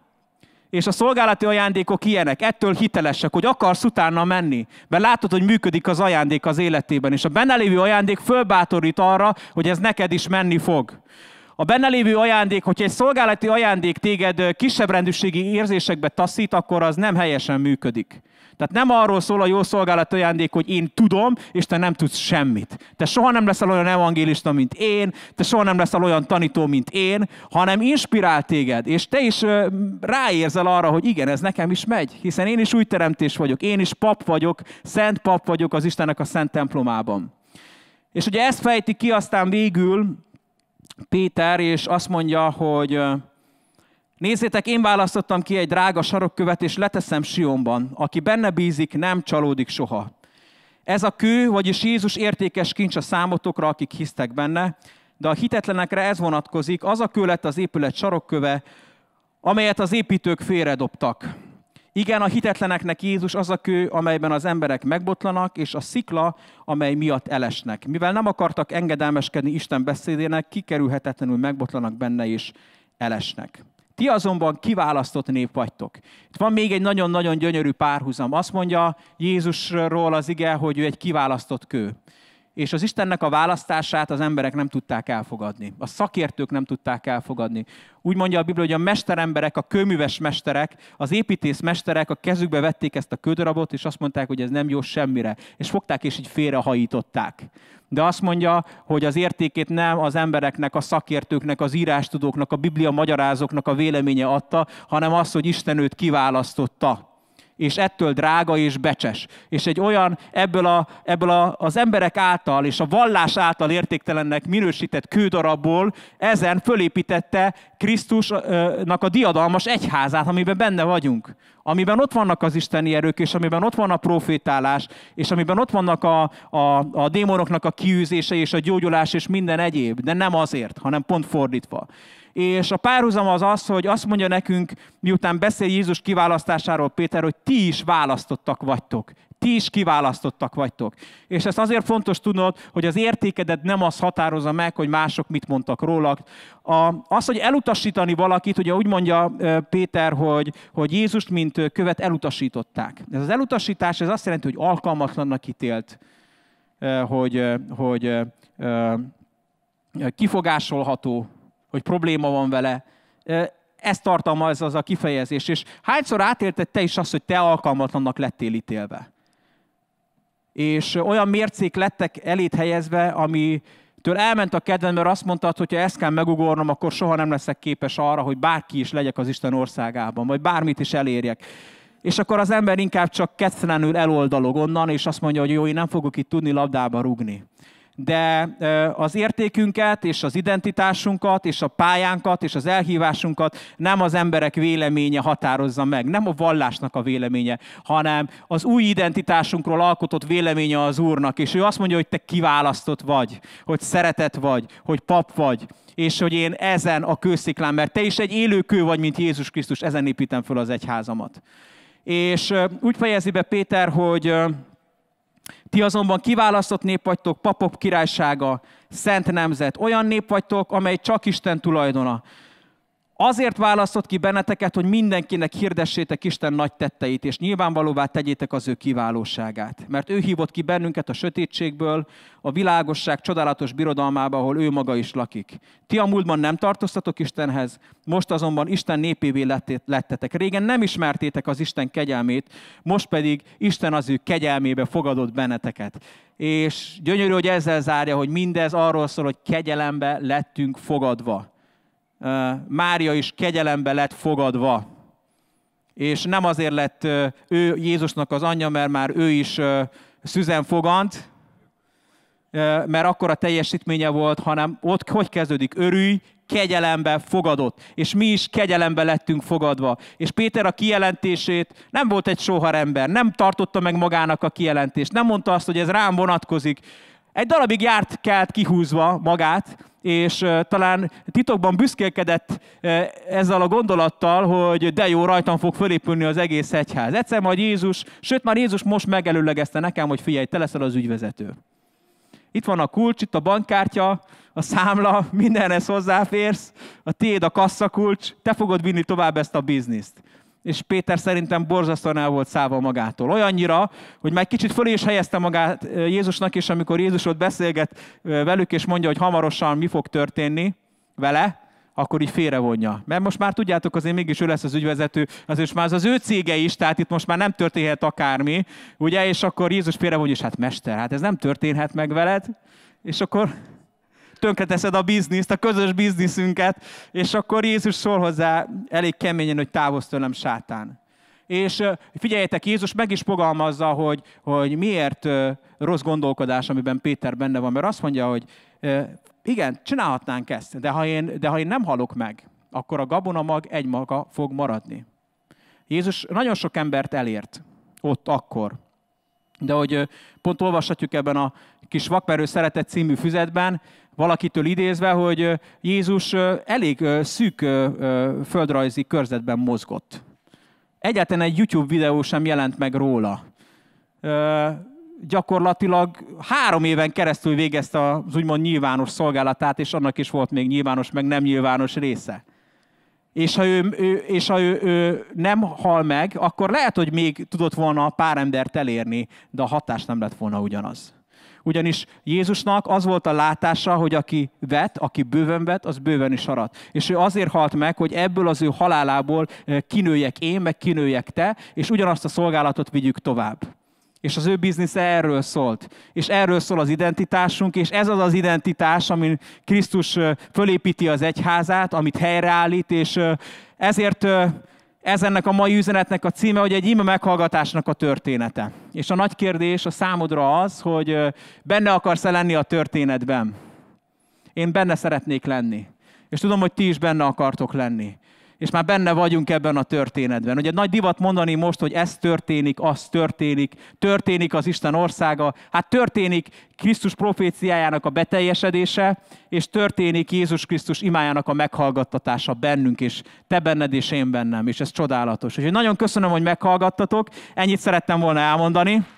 [SPEAKER 1] És a szolgálati ajándékok ilyenek, ettől hitelesek, hogy akarsz utána menni, mert látod, hogy működik az ajándék az életében, és a benne lévő ajándék fölbátorít arra, hogy ez neked is menni fog. A benne lévő ajándék, hogyha egy szolgálati ajándék téged kisebb rendűségi érzésekbe taszít, akkor az nem helyesen működik. Tehát nem arról szól a jó szolgálat ajándék, hogy én tudom, és te nem tudsz semmit. Te soha nem leszel olyan evangélista, mint én, te soha nem leszel olyan tanító, mint én, hanem inspirál téged, és te is ráérzel arra, hogy igen, ez nekem is megy, hiszen én is új teremtés vagyok, én is pap vagyok, szent pap vagyok az Istennek a szent templomában. És ugye ezt fejti ki aztán végül Péter, és azt mondja, hogy Nézzétek, én választottam ki egy drága sarokkövet, és leteszem Sionban. Aki benne bízik, nem csalódik soha. Ez a kő, vagyis Jézus értékes kincs a számotokra, akik hisztek benne, de a hitetlenekre ez vonatkozik, az a kő lett az épület sarokköve, amelyet az építők félredobtak. Igen, a hitetleneknek Jézus az a kő, amelyben az emberek megbotlanak, és a szikla, amely miatt elesnek. Mivel nem akartak engedelmeskedni Isten beszédének, kikerülhetetlenül megbotlanak benne és elesnek. Ti azonban kiválasztott nép vagytok. Itt van még egy nagyon-nagyon gyönyörű párhuzam. Azt mondja Jézusról az ige, hogy ő egy kiválasztott kő és az Istennek a választását az emberek nem tudták elfogadni. A szakértők nem tudták elfogadni. Úgy mondja a Biblia, hogy a mesteremberek, a kőműves mesterek, az mesterek, a kezükbe vették ezt a ködrabot, és azt mondták, hogy ez nem jó semmire. És fogták, és így félrehajították. De azt mondja, hogy az értékét nem az embereknek, a szakértőknek, az írástudóknak, a biblia magyarázóknak a véleménye adta, hanem az, hogy Isten őt kiválasztotta és ettől drága és becses. És egy olyan ebből, a, ebből a, az emberek által és a vallás által értéktelennek minősített kődarabból ezen fölépítette Krisztusnak a diadalmas egyházát, amiben benne vagyunk. Amiben ott vannak az isteni erők, és amiben ott van a profétálás, és amiben ott vannak a, a, a démonoknak a kiűzése, és a gyógyulás, és minden egyéb. De nem azért, hanem pont fordítva és a párhuzam az az, hogy azt mondja nekünk, miután beszél Jézus kiválasztásáról Péter, hogy ti is választottak vagytok. Ti is kiválasztottak vagytok. És ezt azért fontos tudnod, hogy az értékedet nem az határozza meg, hogy mások mit mondtak rólad. A, az, hogy elutasítani valakit, ugye úgy mondja Péter, hogy, hogy Jézust, mint követ elutasították. Ez az elutasítás, ez azt jelenti, hogy alkalmatlannak ítélt, hogy, hogy kifogásolható, hogy probléma van vele. Ezt tartalmaz az a kifejezés. És hányszor átélted te is azt, hogy te alkalmatlannak lettél ítélve? És olyan mércék lettek elét helyezve, ami Től elment a kedvem, mert azt mondtad, hogy ha ezt kell megugornom, akkor soha nem leszek képes arra, hogy bárki is legyek az Isten országában, vagy bármit is elérjek. És akkor az ember inkább csak kettelenül eloldalog onnan, és azt mondja, hogy jó, én nem fogok itt tudni labdába rugni de az értékünket és az identitásunkat és a pályánkat és az elhívásunkat nem az emberek véleménye határozza meg, nem a vallásnak a véleménye, hanem az új identitásunkról alkotott véleménye az Úrnak, és ő azt mondja, hogy te kiválasztott vagy, hogy szeretet vagy, hogy pap vagy, és hogy én ezen a kősziklán, mert te is egy élő kő vagy, mint Jézus Krisztus, ezen építem föl az egyházamat. És úgy fejezi be Péter, hogy ti azonban kiválasztott nép vagytok, papok királysága, szent nemzet. Olyan nép vagytok, amely csak Isten tulajdona. Azért választott ki benneteket, hogy mindenkinek hirdessétek Isten nagy tetteit, és nyilvánvalóvá tegyétek az ő kiválóságát. Mert ő hívott ki bennünket a sötétségből, a világosság csodálatos birodalmába, ahol ő maga is lakik. Ti a múltban nem tartoztatok Istenhez, most azonban Isten népévé lettetek. Régen nem ismertétek az Isten kegyelmét, most pedig Isten az ő kegyelmébe fogadott benneteket. És gyönyörű, hogy ezzel zárja, hogy mindez arról szól, hogy kegyelembe lettünk fogadva. Mária is kegyelembe lett fogadva. És nem azért lett ő Jézusnak az anyja, mert már ő is szüzen fogant, mert akkor a teljesítménye volt, hanem ott hogy kezdődik? Örülj, kegyelembe fogadott. És mi is kegyelembe lettünk fogadva. És Péter a kijelentését nem volt egy sohar ember, nem tartotta meg magának a kijelentést, nem mondta azt, hogy ez rám vonatkozik. Egy darabig járt kelt kihúzva magát, és talán titokban büszkélkedett ezzel a gondolattal, hogy de jó, rajtam fog fölépülni az egész egyház. Egyszer majd Jézus, sőt már Jézus most megelőlegezte nekem, hogy figyelj, te leszel az ügyvezető. Itt van a kulcs, itt a bankkártya, a számla, mindenhez hozzáférsz, a tiéd a kasszakulcs, te fogod vinni tovább ezt a bizniszt és Péter szerintem borzasztóan el volt száva magától. Olyannyira, hogy már kicsit fölé is helyezte magát Jézusnak, és amikor Jézus ott beszélget velük, és mondja, hogy hamarosan mi fog történni vele, akkor így vonja. Mert most már tudjátok, azért mégis ő lesz az ügyvezető, is már az az ő cége is, tehát itt most már nem történhet akármi, ugye, és akkor Jézus vonja, és hát mester, hát ez nem történhet meg veled, és akkor tönkreteszed a bizniszt, a közös bizniszünket, és akkor Jézus szól hozzá elég keményen, hogy távozz tőlem sátán. És figyeljetek, Jézus meg is fogalmazza, hogy, hogy miért rossz gondolkodás, amiben Péter benne van, mert azt mondja, hogy igen, csinálhatnánk ezt, de ha én, de ha én nem halok meg, akkor a gabonamag egymaga fog maradni. Jézus nagyon sok embert elért ott akkor. De hogy pont olvashatjuk ebben a kis Vakmerő Szeretet című füzetben, valakitől idézve, hogy Jézus elég szűk földrajzi körzetben mozgott. Egyetlen egy YouTube videó sem jelent meg róla. Gyakorlatilag három éven keresztül végezte az úgymond nyilvános szolgálatát, és annak is volt még nyilvános, meg nem nyilvános része és ha, ő, ő, és ha ő, ő nem hal meg, akkor lehet, hogy még tudott volna pár embert elérni, de a hatás nem lett volna ugyanaz. Ugyanis Jézusnak az volt a látása, hogy aki vet, aki bőven vet, az bőven is arat. És ő azért halt meg, hogy ebből az ő halálából eh, kinőjek én, meg kinőjek te, és ugyanazt a szolgálatot vigyük tovább. És az ő biznisze erről szólt. És erről szól az identitásunk, és ez az az identitás, amin Krisztus eh, fölépíti az egyházát, amit helyreállít, és eh, ezért ez ennek a mai üzenetnek a címe, hogy egy ima meghallgatásnak a története. És a nagy kérdés a számodra az, hogy benne akarsz-e lenni a történetben. Én benne szeretnék lenni. És tudom, hogy ti is benne akartok lenni és már benne vagyunk ebben a történetben. Ugye nagy divat mondani most, hogy ez történik, az történik, történik az Isten országa, hát történik Krisztus proféciájának a beteljesedése, és történik Jézus Krisztus imájának a meghallgattatása bennünk, és te benned és én bennem, és ez csodálatos. Úgyhogy nagyon köszönöm, hogy meghallgattatok, ennyit szerettem volna elmondani.